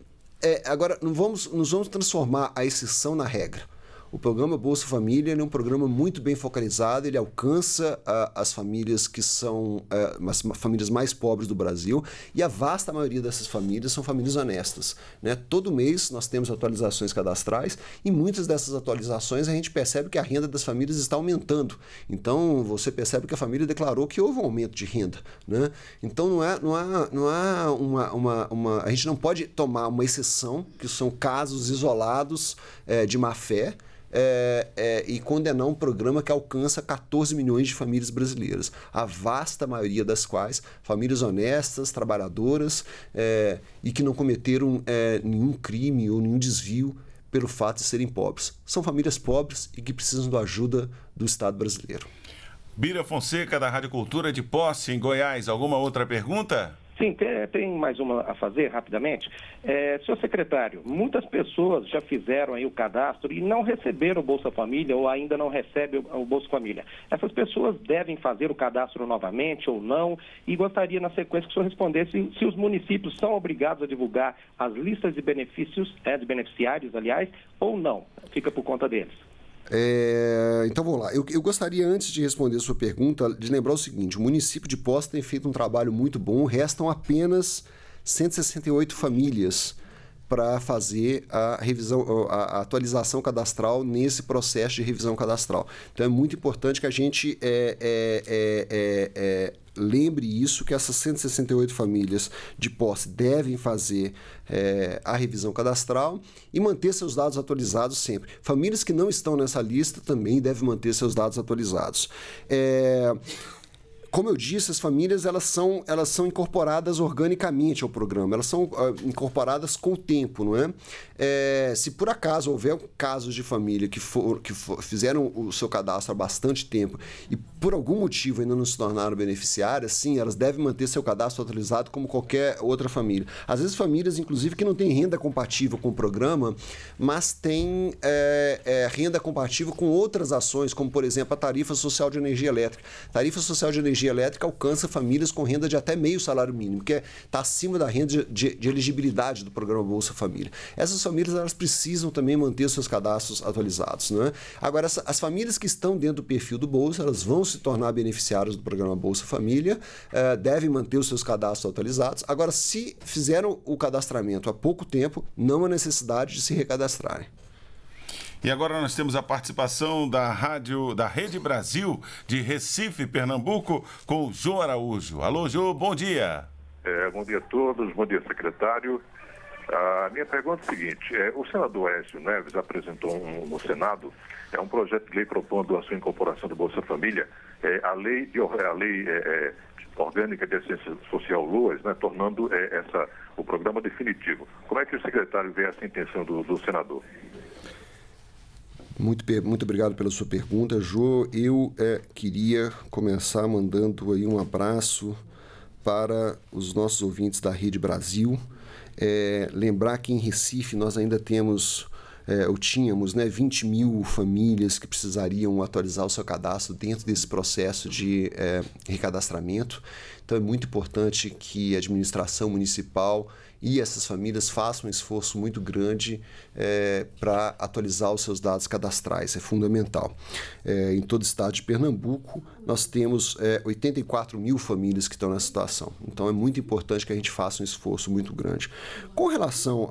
é agora, não vamos, nos vamos transformar a exceção na regra. O programa Bolsa Família é um programa muito bem focalizado, ele alcança uh, as famílias que são uh, as famílias mais pobres do Brasil e a vasta maioria dessas famílias são famílias honestas. Né? Todo mês nós temos atualizações cadastrais e muitas dessas atualizações a gente percebe que a renda das famílias está aumentando. Então você percebe que a família declarou que houve um aumento de renda. Né? Então não é, não há, não há uma, uma, uma, A gente não pode tomar uma exceção, que são casos isolados é, de má fé é, é, e condenar um programa que alcança 14 milhões de famílias brasileiras, a vasta maioria das quais famílias honestas, trabalhadoras é, e que não cometeram é, nenhum crime ou nenhum desvio pelo fato de serem pobres. São famílias pobres e que precisam da ajuda do Estado brasileiro. Bira Fonseca, da Rádio Cultura de Posse, em Goiás. Alguma outra pergunta? Sim, tem, é, tem mais uma a fazer rapidamente. É, senhor secretário, muitas pessoas já fizeram aí o cadastro e não receberam o Bolsa Família ou ainda não recebem o, Bolsa Família. Essas pessoas devem fazer o cadastro novamente ou não? E gostaria, na sequência, que o senhor respondesse se, se os municípios são obrigados a divulgar as listas de benefícios, é, de beneficiários, aliás, ou não. Fica por conta deles. É, então vamos lá. Eu, eu, gostaria, antes de responder a sua pergunta, de lembrar o seguinte: o município de Poça tem feito um trabalho muito bom, restam apenas 168 famílias para fazer a revisão, a, atualização cadastral nesse processo de revisão cadastral. Então é muito importante que a gente é, é, é, é, é lembre isso que essas 168 famílias de posse devem fazer é, a revisão cadastral e manter seus dados atualizados sempre. Famílias que não estão nessa lista também devem manter seus dados atualizados. É, como eu disse, as famílias elas são, elas são incorporadas organicamente ao programa, elas são uh, incorporadas com o tempo, não é? é? Se por acaso houver casos de família que, for, que for, fizeram o seu cadastro há bastante tempo e por algum motivo ainda não se tornaram beneficiárias, sim, elas devem manter seu cadastro atualizado como qualquer outra família. Às vezes famílias, inclusive, que não têm renda compatível com o programa, mas têm é, é, renda compatível com outras ações, como por exemplo a tarifa social de energia elétrica. Tarifa social de energia energia elétrica alcança famílias com renda de até meio salário mínimo, que está é, tá acima da renda de, de, elegibilidade do programa Bolsa Família. Essas famílias elas precisam também manter seus cadastros atualizados. Né? Agora, essa, as famílias que estão dentro do perfil do Bolsa, elas vão se tornar beneficiárias do programa Bolsa Família, eh, devem manter os seus cadastros atualizados. Agora, se fizeram o cadastramento há pouco tempo, não há necessidade de se recadastrarem. E agora nós temos a participação da rádio da Rede Brasil de Recife, Pernambuco, com João Araújo. Alô, João, bom dia. É, bom dia a todos, bom dia, secretário. A minha pergunta é a seguinte: é, o senador Écio Neves apresentou um, no Senado é, um projeto de lei propondo a sua incorporação do Bolsa Família, é, a lei, de, é, a lei é, é, orgânica de assistência social Luas, né, tornando é, essa, o programa definitivo. Como é que o secretário vê essa intenção do, do senador? Muito, muito obrigado pela sua pergunta, Jo. Eu é, queria começar mandando aí um abraço para os nossos ouvintes da Rede Brasil. É, lembrar que em Recife nós ainda temos é, ou tínhamos né, 20 mil famílias que precisariam atualizar o seu cadastro dentro desse processo de é, recadastramento. Então é muito importante que a administração municipal e essas famílias façam um esforço muito grande é, para atualizar os seus dados cadastrais, é fundamental. É, em todo o estado de Pernambuco, nós temos é, 84 mil famílias que estão nessa situação, então é muito importante que a gente faça um esforço muito grande. Com relação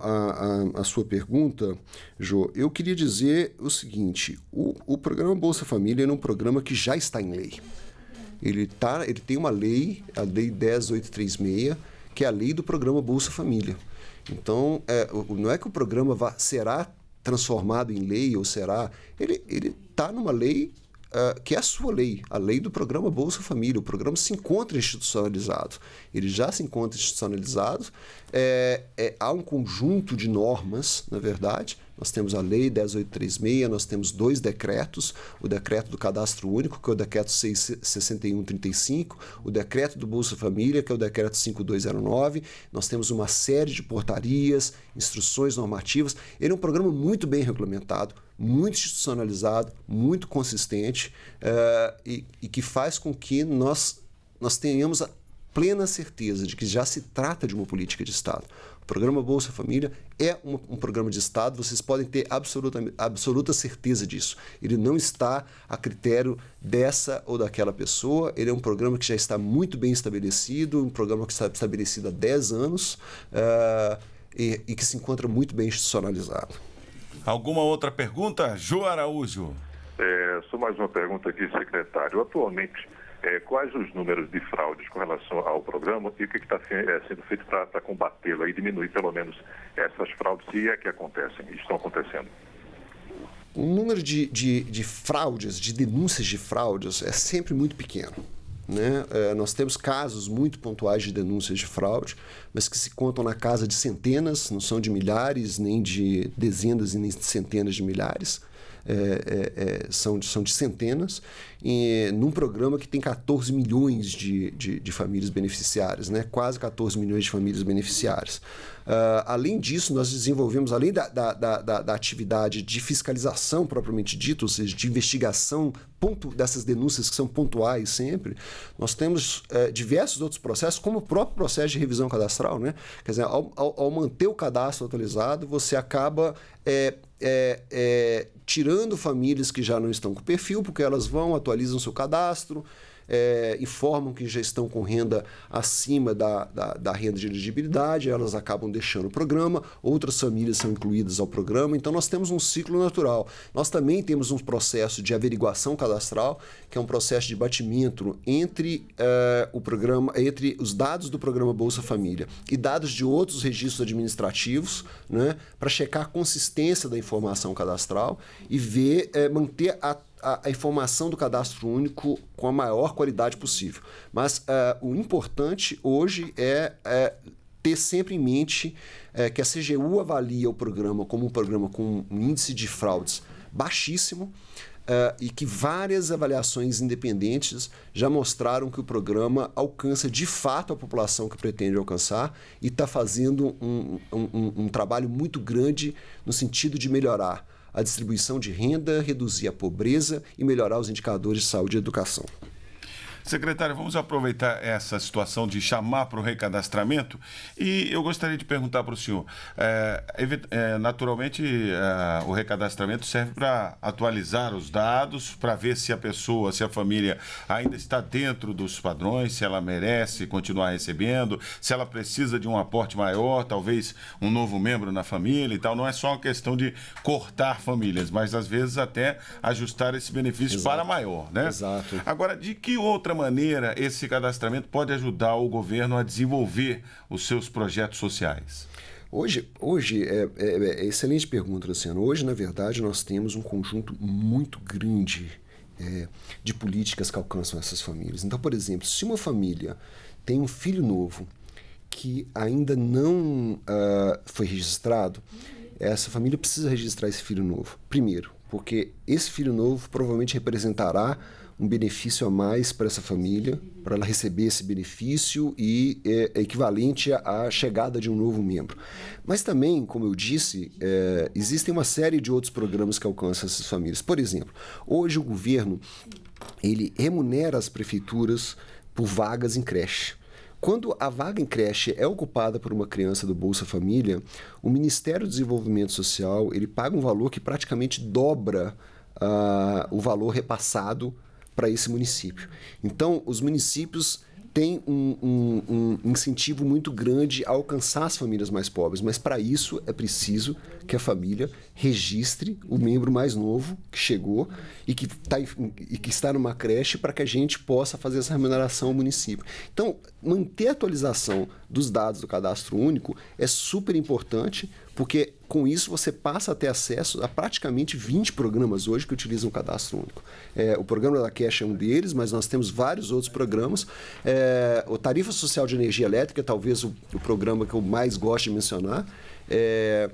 à sua pergunta, Jô, eu queria dizer o seguinte: o, o programa Bolsa Família é um programa que já está em lei. Ele, tá, ele tem uma lei, a Lei 10836, que é a lei do programa Bolsa Família. Então, é, não é que o programa vá, será transformado em lei ou será. Ele está numa lei Uh, que é a sua lei, a lei do programa Bolsa Família. O programa se encontra institucionalizado. Ele já se encontra institucionalizado. É, é, há um conjunto de normas, na verdade, nós temos a Lei 10836, nós temos dois decretos: o decreto do Cadastro Único, que é o decreto 6135, o decreto do Bolsa Família, que é o decreto 5209. Nós temos uma série de portarias, instruções normativas. Ele é um programa muito bem regulamentado, muito institucionalizado, muito consistente uh, e, e que faz com que nós, nós tenhamos a plena certeza de que já se trata de uma política de Estado programa Bolsa Família é um, um, programa de Estado, vocês podem ter absoluta, absoluta certeza disso. Ele não está a critério dessa ou daquela pessoa, ele é um programa que já está muito bem estabelecido, um programa que está estabelecido há 10 anos uh, e, e que se encontra muito bem institucionalizado. Alguma outra pergunta? João Araújo. É, só mais uma pergunta aqui, secretário. Atualmente, é, quais os números de fraudes com relação ao programa e o que está é, sendo feito para combatê-lo e diminuir pelo menos essas fraudes, se é que acontecem, estão acontecendo. O número de, de, de fraudes, de denúncias de fraudes, é sempre muito pequeno. Né? É, nós temos casos muito pontuais de denúncias de fraude, mas que se contam na casa de centenas, não são de milhares, nem de dezenas e nem de centenas de milhares. É, é, é, são, são de centenas, e, num programa que tem 14 milhões de, de, de famílias beneficiárias, né? quase 14 milhões de famílias beneficiárias. Ah, além disso, nós desenvolvemos, além da, da, da, da atividade de fiscalização propriamente dita, ou seja, de investigação ponto, dessas denúncias que são pontuais sempre, nós temos eh, diversos outros processos, como o próprio processo de revisão cadastral. Né? Quer dizer, ao, ao, ao manter o cadastro atualizado, você acaba é, é, é, tirando famílias que já não estão com perfil, porque elas vão, atualizam seu cadastro, é, informam que já estão com renda acima da, da, da renda de elegibilidade, elas acabam deixando o programa, outras famílias são incluídas ao programa, então nós temos um ciclo natural. Nós também temos um processo de averiguação cadastral, que é um processo de batimento entre é, o programa, entre os dados do programa Bolsa Família e dados de outros registros administrativos, né, para checar a consistência da informação cadastral e ver, é, manter a a, informação do cadastro único com a maior qualidade possível. Mas uh, o importante hoje é, é, ter sempre em mente é, que a CGU avalia o programa como um programa com um índice de fraudes baixíssimo. Uh, e que várias avaliações independentes já mostraram que o programa alcança de fato a população que pretende alcançar e está fazendo um, um, um trabalho muito grande no sentido de melhorar a distribuição de renda, reduzir a pobreza e melhorar os indicadores de saúde e educação. Secretário, vamos aproveitar essa situação de chamar para o recadastramento e eu gostaria de perguntar para o senhor: é, naturalmente, é, o recadastramento serve para atualizar os dados, para ver se a pessoa, se a família ainda está dentro dos padrões, se ela merece continuar recebendo, se ela precisa de um aporte maior, talvez um novo membro na família e tal. Não é só uma questão de cortar famílias, mas às vezes até ajustar esse benefício Exato. para maior, né? Exato. Agora, de que outra maneira esse cadastramento pode ajudar o governo a desenvolver os seus projetos sociais? Hoje, hoje é, é, é, é excelente pergunta, Luciano. Hoje, na verdade, nós temos um conjunto muito grande é, de políticas que alcançam essas famílias. Então, por exemplo, se uma família tem um filho novo que ainda não uh, foi registrado, essa família precisa registrar esse filho novo. Primeiro, porque esse filho novo provavelmente representará um benefício a mais para essa família, para ela receber esse benefício e é, é equivalente à chegada de um novo membro. Mas também, como eu disse, é, existem uma série de outros programas que alcançam essas famílias. Por exemplo, hoje o governo ele remunera as prefeituras por vagas em creche. Quando a vaga em creche é ocupada por uma criança do Bolsa Família, o Ministério do Desenvolvimento Social ele paga um valor que praticamente dobra uh, o valor repassado para esse município. Então, os municípios têm um, um, um incentivo muito grande a alcançar as famílias mais pobres, mas para isso é preciso que a família registre o membro mais novo que chegou e que, tá, e que está numa creche para que a gente possa fazer essa remuneração ao município. Então, manter a atualização dos dados do cadastro único é super importante, porque com isso você passa a ter acesso a praticamente 20 programas hoje que utilizam o cadastro único. É, o programa da Cash é um deles, mas nós temos vários outros programas. É, o Tarifa Social de Energia Elétrica é talvez o, o programa que eu mais gosto de mencionar. É,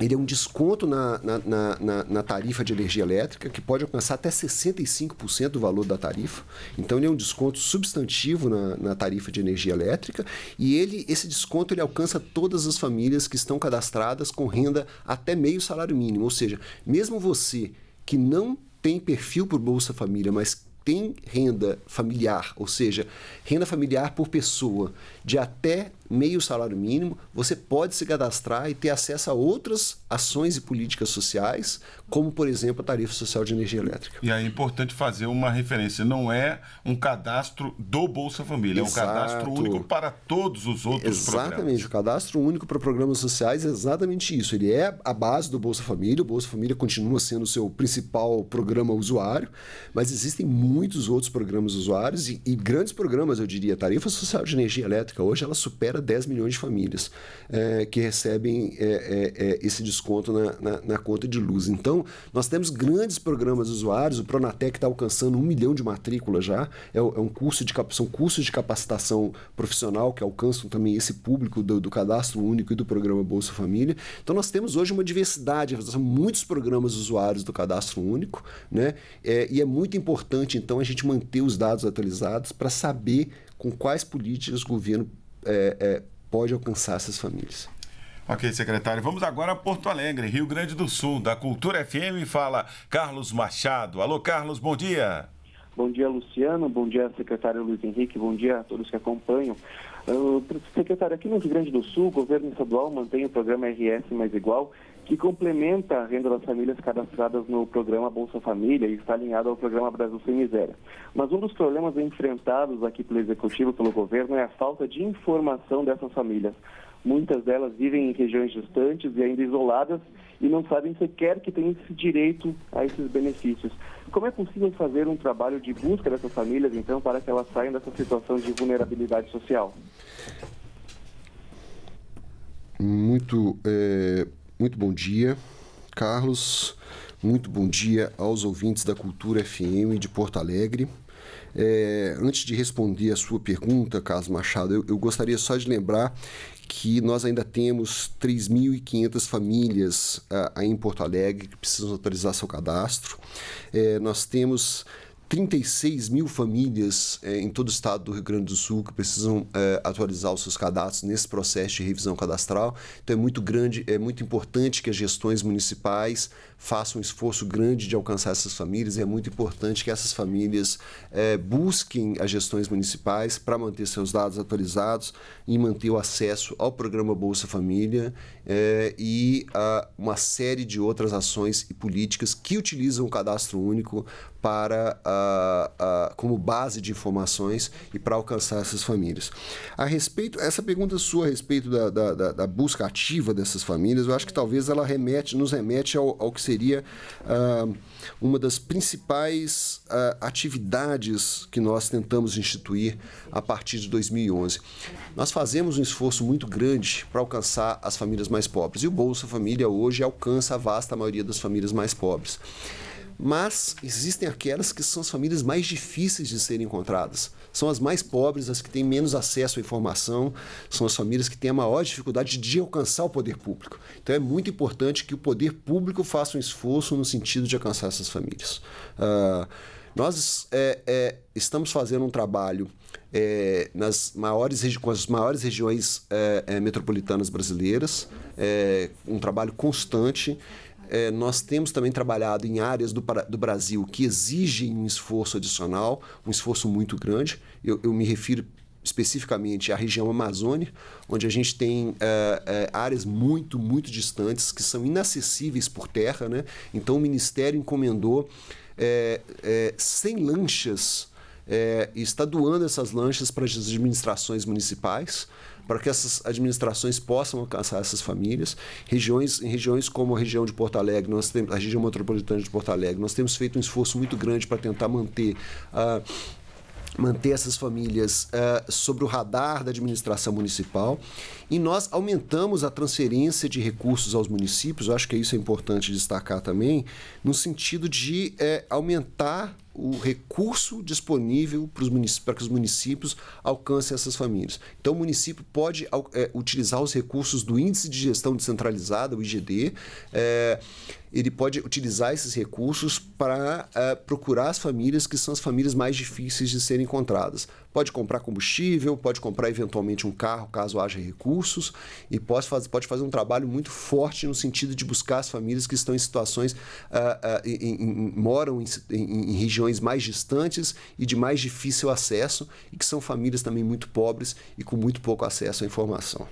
ele é um desconto na, na, na, na, tarifa de energia elétrica, que pode alcançar até 65% do valor da tarifa. Então, ele é um desconto substantivo na, tarifa de energia elétrica. E ele, esse desconto ele alcança todas as famílias que estão cadastradas com renda até meio salário mínimo. Ou seja, mesmo você que não tem perfil por Bolsa Família, mas tem renda familiar, ou seja, renda familiar por pessoa de até meio salário mínimo, você pode se cadastrar e ter acesso a outras ações e políticas sociais, como, por exemplo, a tarifa social de energia elétrica. E aí é importante fazer uma referência: não é um cadastro do Bolsa Família, Exato. é um cadastro único para todos os outros exatamente, programas. Exatamente, o cadastro único para programas sociais é exatamente isso. Ele é a base do Bolsa Família, o Bolsa Família continua sendo o seu principal programa usuário, mas existem muitos outros programas usuários e, e grandes programas, eu diria. A tarifa social de energia elétrica hoje ela supera 10 milhões de famílias é, que recebem é, é, é, esse desconto na, na, na, conta de luz. Então, nós temos grandes programas de usuários, o Pronatec está alcançando um milhão de matrículas já, é, é, um curso de, são cursos de capacitação profissional que alcançam também esse público do, do Cadastro Único e do Programa Bolsa Família. Então, nós temos hoje uma diversidade, são muitos programas usuários do Cadastro Único, né? e é muito importante, então, a gente manter os dados atualizados para saber com quais políticas o governo é, é, pode alcançar essas famílias. Ok, secretário. Vamos agora a Porto Alegre, Rio Grande do Sul, da Cultura FM, fala Carlos Machado. Alô, Carlos, bom dia. Bom dia, Luciano. Bom dia, secretário Luiz Henrique. Bom dia a todos que acompanham. Uh, secretário, aqui no Rio Grande do Sul, o governo estadual mantém o programa RS Mais Igual, que complementa a renda das famílias cadastradas no programa Bolsa Família e está alinhado ao programa Brasil Sem Miséria. Mas um dos problemas enfrentados aqui pelo Executivo, pelo governo, é a falta de informação dessas famílias. Muitas delas vivem em regiões distantes e ainda isoladas e não sabem sequer que têm esse direito a esses benefícios. Como é possível fazer um trabalho de busca dessas famílias, então, para que elas saiam dessa situação de vulnerabilidade social? Muito. É muito bom dia, Carlos. Muito bom dia aos ouvintes da Cultura FM de Porto Alegre. É, antes de responder a sua pergunta, Carlos Machado, eu, eu gostaria só de lembrar que nós ainda temos 3.500 famílias uh, aí em Porto Alegre que precisam atualizar seu cadastro. É, nós temos 36 mil famílias é, em todo o estado do Rio Grande do Sul que precisam é, atualizar os seus cadastros nesse processo de revisão cadastral. Então é muito grande, é muito importante que as gestões municipais faça um esforço grande de alcançar essas famílias e é muito importante que essas famílias é, busquem as gestões municipais para manter seus dados atualizados e manter o acesso ao programa Bolsa Família é, e a uma série de outras ações e políticas que utilizam o cadastro único para a, a, como base de informações e para alcançar essas famílias. A respeito, essa pergunta sua a respeito da, da, da busca ativa dessas famílias, eu acho que talvez ela remete, nos remete ao, ao que se seria uh, uma das principais uh, atividades que nós tentamos instituir a partir de 2011. Nós fazemos um esforço muito grande para alcançar as famílias mais pobres e o Bolsa Família hoje alcança a vasta maioria das famílias mais pobres. Mas existem aquelas que são as famílias mais difíceis de serem encontradas. São as mais pobres, as que têm menos acesso à informação, são as famílias que têm a maior dificuldade de alcançar o poder público. Então é muito importante que o poder público faça um esforço no sentido de alcançar essas famílias. Uh, nós é, é, estamos fazendo um trabalho é, nas maiores, com as maiores regiões é, é, metropolitanas brasileiras, é, um trabalho constante é, nós temos também trabalhado em áreas do, do, Brasil que exigem um esforço adicional, um esforço muito grande. Eu, eu me refiro especificamente à região Amazônia, onde a gente tem é, é, áreas muito, muito distantes que são inacessíveis por terra. Né? Então, o Ministério encomendou é, é, 100 lanchas é, e está doando essas lanchas para as administrações municipais para que essas administrações possam alcançar essas famílias. Regiões, em regiões como a região de Porto Alegre, nós temos, a região metropolitana de Porto Alegre, nós temos feito um esforço muito grande para tentar manter Uh, manter essas famílias uh, sobre o radar da administração municipal e nós aumentamos a transferência de recursos aos municípios, eu acho que isso é importante destacar também, no sentido de uh, aumentar o recurso disponível para que os municípios alcancem essas famílias. Então, o município pode é, utilizar os recursos do Índice de Gestão Descentralizada, o IGD, é, ele pode utilizar esses recursos para é, procurar as famílias que são as famílias mais difíceis de serem encontradas pode comprar combustível, pode comprar eventualmente um carro caso haja recursos e pode, fazer, pode fazer um trabalho muito forte no sentido de buscar as famílias que estão em situações, uh, uh, em, em, moram em, em, regiões mais distantes e de mais difícil acesso e que são famílias também muito pobres e com muito pouco acesso à informação.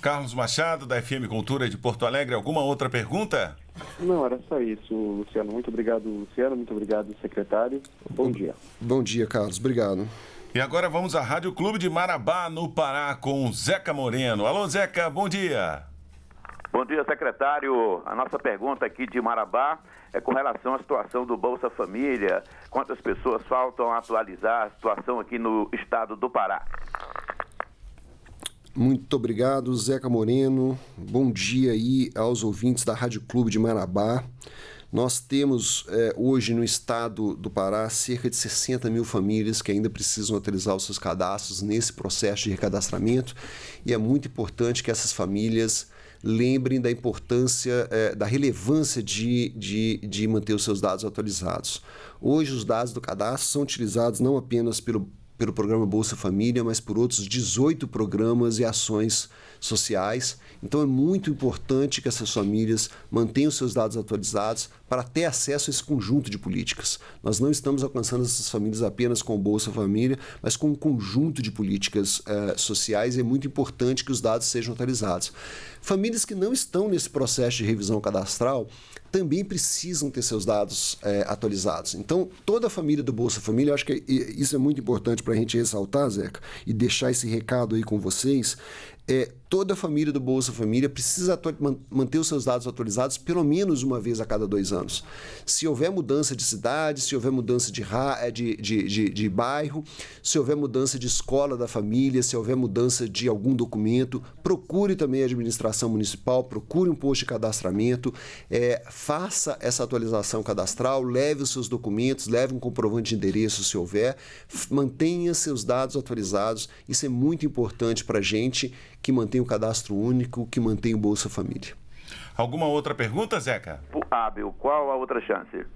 Carlos Machado, da FM Cultura de Porto Alegre, alguma outra pergunta? Não, era só isso, Luciano. Muito obrigado, Luciano. Muito obrigado, secretário. Bom dia. Bom dia, Carlos. Obrigado. E agora vamos à Rádio Clube de Marabá, no Pará, com Zeca Moreno. Alô, Zeca, bom dia. Bom dia, secretário. A nossa pergunta aqui de Marabá é com relação à situação do Bolsa Família. Quantas pessoas faltam atualizar a situação aqui no estado do Pará? Muito obrigado, Zeca Moreno. Bom dia aí aos ouvintes da Rádio Clube de Marabá. Nós temos é, hoje no estado do Pará cerca de 60 mil famílias que ainda precisam atualizar os seus cadastros nesse processo de recadastramento e é muito importante que essas famílias lembrem da importância, é, da relevância de, de, de manter os seus dados atualizados. Hoje, os dados do cadastro são utilizados não apenas pelo, pelo programa Bolsa Família, mas por outros 18 programas e ações sociais. Então é muito importante que essas famílias mantenham seus dados atualizados para ter acesso a esse conjunto de políticas. Nós não estamos alcançando essas famílias apenas com o Bolsa Família, mas com um conjunto de políticas eh, sociais. É muito importante que os dados sejam atualizados. Famílias que não estão nesse processo de revisão cadastral também precisam ter seus dados eh, atualizados. Então, toda a família do Bolsa Família, acho que é, isso é muito importante para a gente ressaltar, Zeca, e deixar esse recado aí com vocês. É, toda a família do Bolsa Família precisa manter os seus dados atualizados pelo menos uma vez a cada dois anos. Se houver mudança de cidade, se houver mudança de, eh, de, de, de, de bairro, se houver mudança de escola da família, se houver mudança de algum documento, procure também a administração municipal, procure um posto de cadastramento, é, faça essa atualização cadastral, leve os seus documentos, leve um comprovante de endereço se houver, mantenha seus dados atualizados. Isso é muito importante para a gente que mantém o cadastro único, que mantém o Bolsa Família. Alguma outra pergunta, Zeca? Abel, qual a outra chance?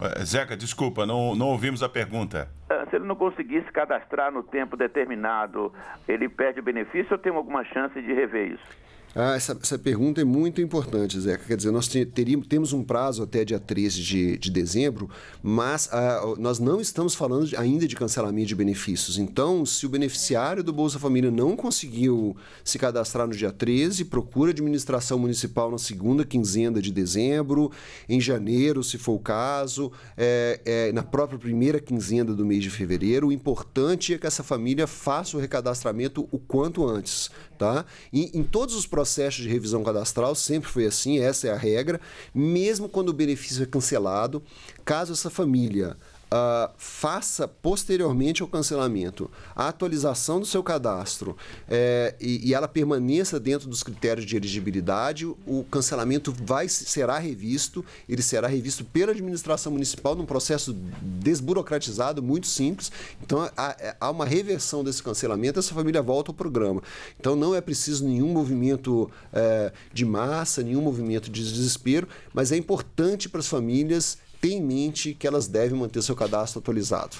É, Zeca, desculpa, não, não ouvimos a pergunta. É, se ele não conseguisse cadastrar no tempo determinado, ele perde o benefício ou tem alguma chance de rever isso? Ah, essa, essa pergunta é muito importante, Zeca. Quer dizer, nós teríamos, temos um prazo até dia 13 de, de dezembro, mas ah, nós não estamos falando ainda de cancelamento de benefícios. Então, se o beneficiário do Bolsa Família não conseguiu se cadastrar no dia 13, procura a administração municipal na segunda quinzena de dezembro, em janeiro, se for o caso, é, é, na própria primeira quinzena do mês de fevereiro. O importante é que essa família faça o recadastramento o quanto antes, tá? E em todos os processos processo de revisão cadastral sempre foi assim, essa é a regra, mesmo quando o benefício é cancelado, caso essa família uh, faça posteriormente ao cancelamento a atualização do seu cadastro é, e, e, ela permaneça dentro dos critérios de elegibilidade, o cancelamento vai será revisto, ele será revisto pela administração municipal num processo desburocratizado, muito simples. Então há, há uma reversão desse cancelamento, essa família volta ao programa. Então não é preciso nenhum movimento é, de massa, nenhum movimento de desespero, mas é importante para as famílias tem em mente que elas devem manter seu cadastro atualizado.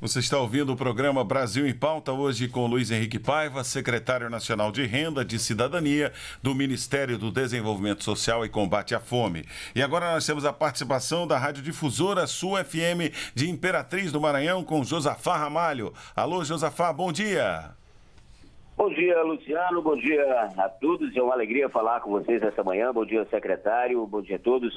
Você está ouvindo o programa Brasil em Pauta hoje com Luiz Henrique Paiva, secretário nacional de Renda de Cidadania do Ministério do Desenvolvimento Social e Combate à Fome. E agora nós temos a participação da radiodifusora Sul FM de Imperatriz do Maranhão com Josafá Ramalho. Alô, Josafá, bom dia. Bom dia, Luciano. Bom dia a todos. É uma alegria falar com vocês essa manhã. Bom dia, secretário. Bom dia a todos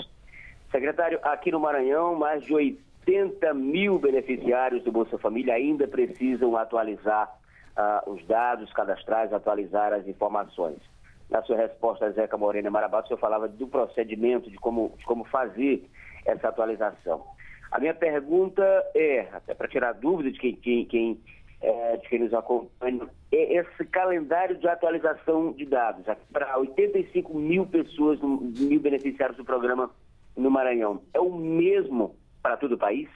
Secretário, aqui no Maranhão, mais de 80 mil beneficiários do Bolsa Família ainda precisam atualizar uh, os dados cadastrais, atualizar as informações. Na sua resposta, Zeca Morena Marabá, o senhor falava do procedimento, de como, de como fazer essa atualização. A minha pergunta é, até para tirar dúvida de quem, quem, quem é, de quem nos acompanha, é esse calendário de atualização de dados para 85 mil pessoas, mil beneficiários do programa no Maranhão é o mesmo para todo o país?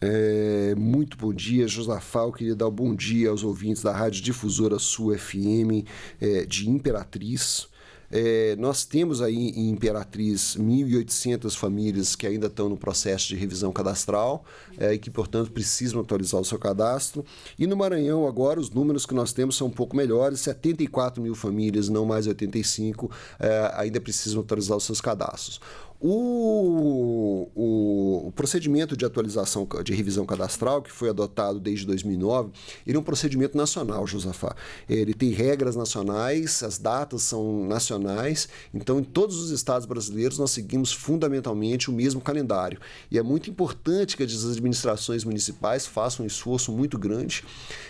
É, muito bom dia, Josafá. Eu queria dar um bom dia aos ouvintes da Rádio Difusora Sul FM é, de Imperatriz. É, nós temos aí em Imperatriz 1.800 famílias que ainda estão no processo de revisão cadastral é, e que, portanto, precisam atualizar o seu cadastro. E no Maranhão, agora, os números que nós temos são um pouco melhores: 74 mil famílias, não mais 85, é, ainda precisam atualizar os seus cadastros. O, o, o, procedimento de atualização, de revisão cadastral, que foi adotado desde 2009, ele é um procedimento nacional, Josafá. Ele tem regras nacionais, as datas são nacionais, então em todos os estados brasileiros nós seguimos fundamentalmente o mesmo calendário. E é muito importante que as administrações municipais façam um esforço muito grande,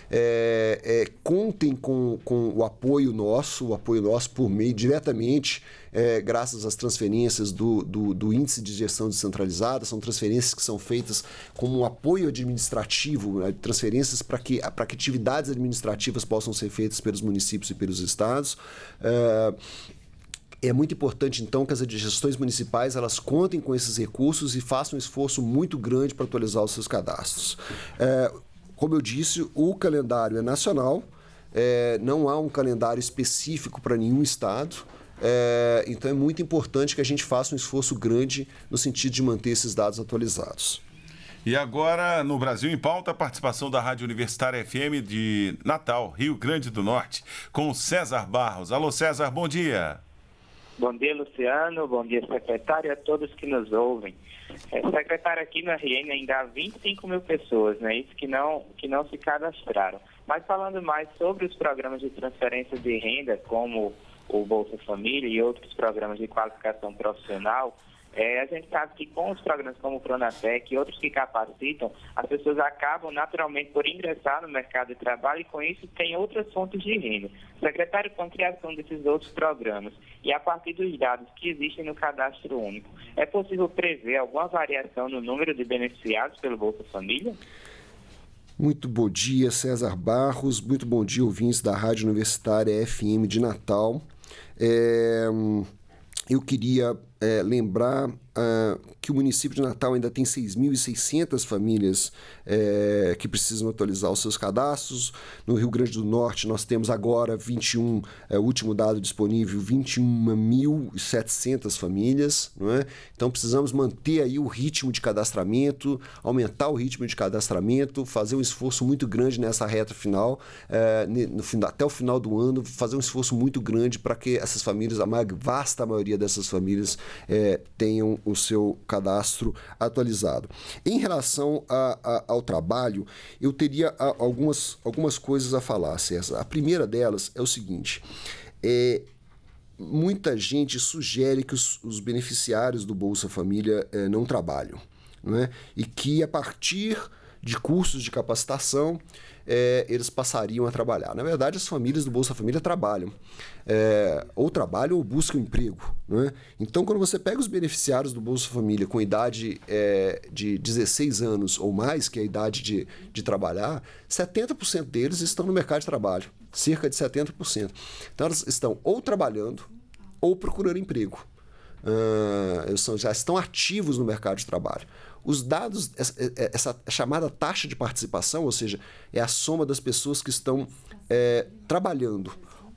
é, é, contem com, com o apoio nosso, o apoio nosso por meio diretamente é, graças às transferências do, do, do, índice de gestão descentralizada, são transferências que são feitas como um apoio administrativo, né? transferências para que, que atividades administrativas possam ser feitas pelos municípios e pelos estados. É, é muito importante então que as gestões municipais elas contem com esses recursos e façam um esforço muito grande para atualizar os seus cadastros. É, como eu disse, o calendário é nacional, é, não há um calendário específico para nenhum estado. É, então é muito importante que a gente faça um esforço grande no sentido de manter esses dados atualizados. E agora, no Brasil em Pauta, a participação da Rádio Universitária FM de Natal, Rio Grande do Norte, com César Barros. Alô, César, bom dia. Bom dia, Luciano. Bom dia, secretário, a todos que nos ouvem. É, secretário, aqui na RN ainda há 25 mil pessoas, né? Isso que não, que não se cadastraram. Mas falando mais sobre os programas de transferência de renda, como o Bolsa Família e outros programas de qualificação profissional, é, a gente sabe que com os programas como o Pronatec e outros que capacitam, as pessoas acabam naturalmente por ingressar no mercado de trabalho e com isso tem outras fontes de renda. secretário com a criação desses outros programas e a partir dos dados que existem no cadastro único, é possível prever alguma variação no número de beneficiados pelo Bolsa Família? Muito bom dia, César Barros. Muito bom dia, ouvintes da Rádio Universitária FM de Natal. É, eu queria é, lembrar uh, que o município de Natal ainda tem 6.600 famílias é, que precisam atualizar os seus cadastros. No Rio Grande do Norte, nós temos agora 21, é, o último dado disponível, 21.700 famílias. Não é? Então, precisamos manter aí o ritmo de cadastramento, aumentar o ritmo de cadastramento, fazer um esforço muito grande nessa reta final, é, no, até o final do ano, fazer um esforço muito grande para que essas famílias, a vasta maioria dessas famílias, é, tenham o seu cadastro atualizado. Em relação a, a, ao trabalho, eu teria a, algumas, algumas coisas a falar, César. A primeira delas é o seguinte: é, muita gente sugere que os, os beneficiários do Bolsa Família é, não trabalham. Não é? E que a partir de cursos de capacitação, é, eles passariam a trabalhar. Na verdade, as famílias do Bolsa Família trabalham, é, ou trabalham ou buscam emprego. Né? Então, quando você pega os beneficiários do Bolsa Família com idade é, de 16 anos ou mais, que é a idade de, de trabalhar, 70% deles estão no mercado de trabalho, cerca de 70%. Então, elas estão ou trabalhando ou procurando emprego. Uh, eles são, já estão ativos no mercado de trabalho. Os dados, essa, essa, chamada taxa de participação, ou seja, é a soma das pessoas que estão é, trabalhando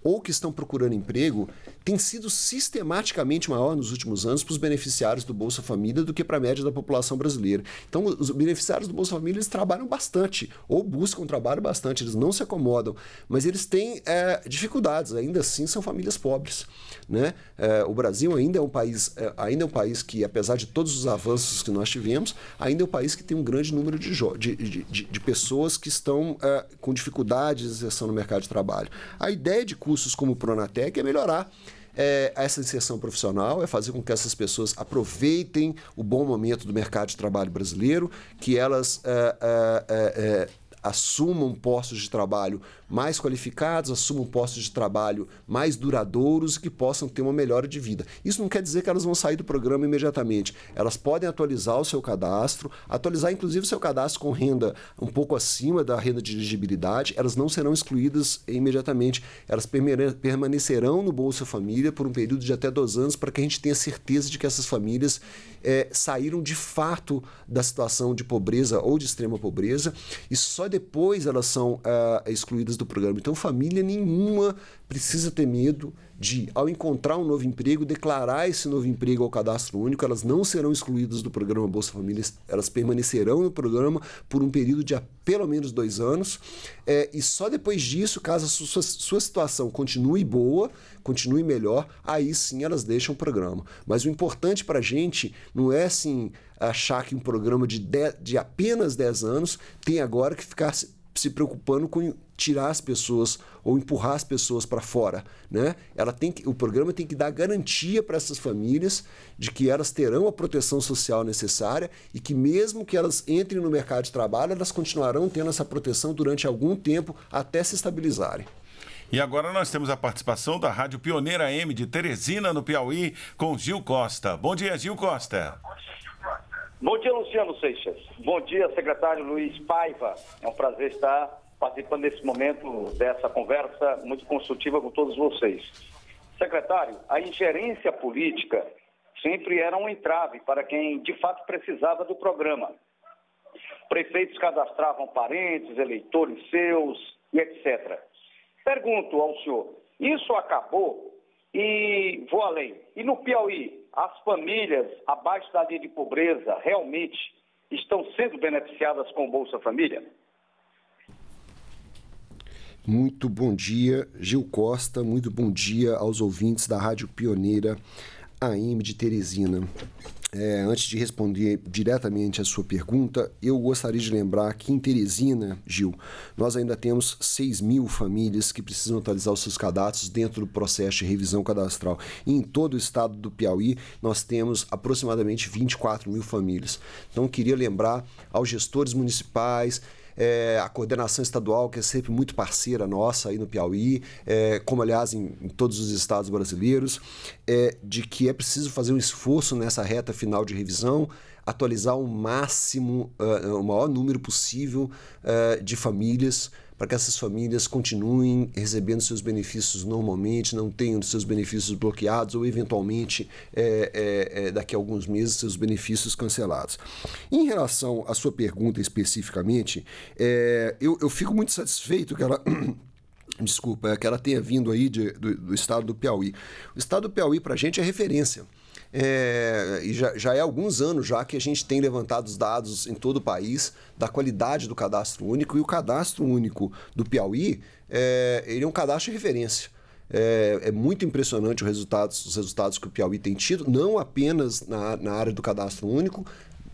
ou que estão procurando emprego tem sido sistematicamente maior nos últimos anos para os beneficiários do Bolsa Família do que para a média da população brasileira. Então, os beneficiários do Bolsa Família eles trabalham bastante, ou buscam trabalho bastante, eles não se acomodam, mas eles têm é, dificuldades, ainda assim são famílias pobres. Né? É, o Brasil ainda é um país, é, ainda é um país que, apesar de todos os avanços que nós tivemos, ainda é um país que tem um grande número de, de, de, de, pessoas que estão é, com dificuldades de inserção no mercado de trabalho. A ideia de custo recursos como o Pronatec é melhorar é, essa inserção profissional, é fazer com que essas pessoas aproveitem o bom momento do mercado de trabalho brasileiro, que elas é, é, é, é assumam postos de trabalho mais qualificados, assumam postos de trabalho mais duradouros e que possam ter uma melhora de vida. Isso não quer dizer que elas vão sair do programa imediatamente. Elas podem atualizar o seu cadastro, atualizar inclusive o seu cadastro com renda um pouco acima da renda de elegibilidade. Elas não serão excluídas imediatamente. Elas permanecerão no Bolsa Família por um período de até dois anos para que a gente tenha certeza de que essas famílias é, saíram de fato da situação de pobreza ou de extrema pobreza e só depois elas são uh, excluídas do do programa. Então, família nenhuma precisa ter medo de, ao encontrar um novo emprego, declarar esse novo emprego ao cadastro único. Elas não serão excluídas do programa Bolsa Família, elas permanecerão no programa por um período de pelo menos dois anos. É, e só depois disso, caso a sua, sua situação continue boa, continue melhor, aí sim elas deixam o programa. Mas o importante para a gente não é assim achar que um programa de, de, de apenas 10 anos tem agora que ficar se preocupando com tirar as pessoas ou empurrar as pessoas para fora, né? Ela tem que, o programa tem que dar garantia para essas famílias de que elas terão a proteção social necessária e que mesmo que elas entrem no mercado de trabalho, elas continuarão tendo essa proteção durante algum tempo até se estabilizarem. E agora nós temos a participação da Rádio Pioneira M de Teresina, no Piauí, com Gil Costa. Bom dia, Gil Costa. Bom dia, Luciano Seixas. Bom dia, secretário Luiz Paiva. É um prazer estar participando nesse momento dessa conversa muito construtiva com todos vocês. Secretário, a ingerência política sempre era um entrave para quem de fato precisava do programa. Prefeitos cadastravam parentes, eleitores seus e etc. Pergunto ao senhor, isso acabou e vou além. E no Piauí, as famílias abaixo da linha de pobreza realmente estão sendo beneficiadas com o Bolsa Família? Muito bom dia, Gil Costa. Muito bom dia aos ouvintes da Rádio Pioneira AM de Teresina. É, antes de responder diretamente a sua pergunta, eu gostaria de lembrar que em Teresina, Gil, nós ainda temos 6 mil famílias que precisam atualizar os seus cadastros dentro do processo de revisão cadastral. E em todo o estado do Piauí, nós temos aproximadamente 24 mil famílias. Então, queria lembrar aos gestores municipais, é, a coordenação estadual, que é sempre muito parceira nossa aí no Piauí, é, como aliás em, em, todos os estados brasileiros, é, de que é preciso fazer um esforço nessa reta final de revisão atualizar o máximo, uh, o maior número possível uh, de famílias para que essas famílias continuem recebendo seus benefícios normalmente, não tenham seus benefícios bloqueados ou, eventualmente, é, é, é, daqui a alguns meses, seus benefícios cancelados. Em relação à sua pergunta especificamente, é, eu, eu fico muito satisfeito que ela. desculpa, que ela tenha vindo aí de, do, do estado do Piauí. O estado do Piauí, para a gente, é referência. É, e já, já é alguns anos já que a gente tem levantado os dados em todo o país da qualidade do cadastro único. E o cadastro único do Piauí, é, ele é um cadastro de referência. É, é, muito impressionante os resultados, os resultados que o Piauí tem tido, não apenas na, na área do cadastro único,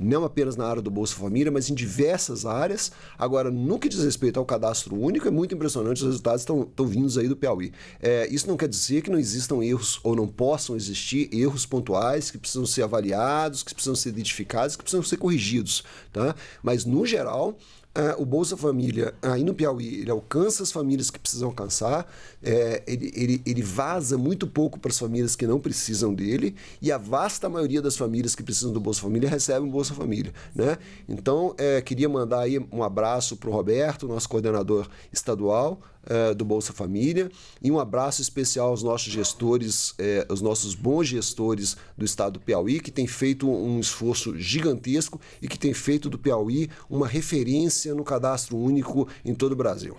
não apenas na área do Bolsa Família, mas em diversas áreas. Agora, no que diz respeito ao cadastro único, é muito impressionante, os resultados estão vindos aí do Piauí. É, isso não quer dizer que não existam erros ou não possam existir erros pontuais que precisam ser avaliados, que precisam ser identificados, que precisam ser corrigidos. Tá? Mas, no geral, Uh, o Bolsa Família, ah, aí no Piauí, ele alcança as famílias que precisam alcançar, é, ele, ele, ele vaza muito pouco para as famílias que não precisam dele, e a vasta maioria das famílias que precisam do Bolsa Família recebe o Bolsa Família. Né? Então, é, queria mandar aí um abraço para o Roberto, nosso coordenador estadual, eh, do Bolsa Família. E um abraço especial aos nossos gestores, eh, os nossos bons gestores do estado do Piauí, que tem feito um esforço gigantesco e que tem feito do Piauí uma referência no cadastro único em todo o Brasil.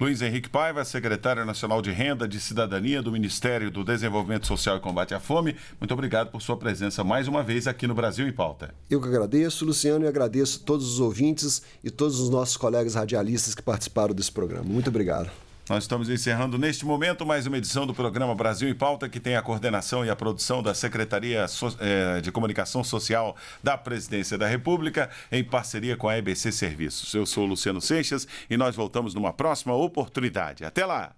Luiz Henrique Paiva, secretário nacional de Renda de Cidadania do Ministério do Desenvolvimento Social e Combate à Fome, muito obrigado por sua presença mais uma vez aqui no Brasil em Pauta. Eu que agradeço, Luciano, e agradeço todos os ouvintes e todos os nossos colegas radialistas que participaram desse programa. Muito obrigado. Nós estamos encerrando neste momento mais uma edição do programa Brasil em Pauta, que tem a coordenação e a produção da Secretaria eh, de Comunicação Social da Presidência da República, em parceria com a EBC Serviços. Eu sou Luciano Seixas e nós voltamos numa próxima oportunidade. Até lá!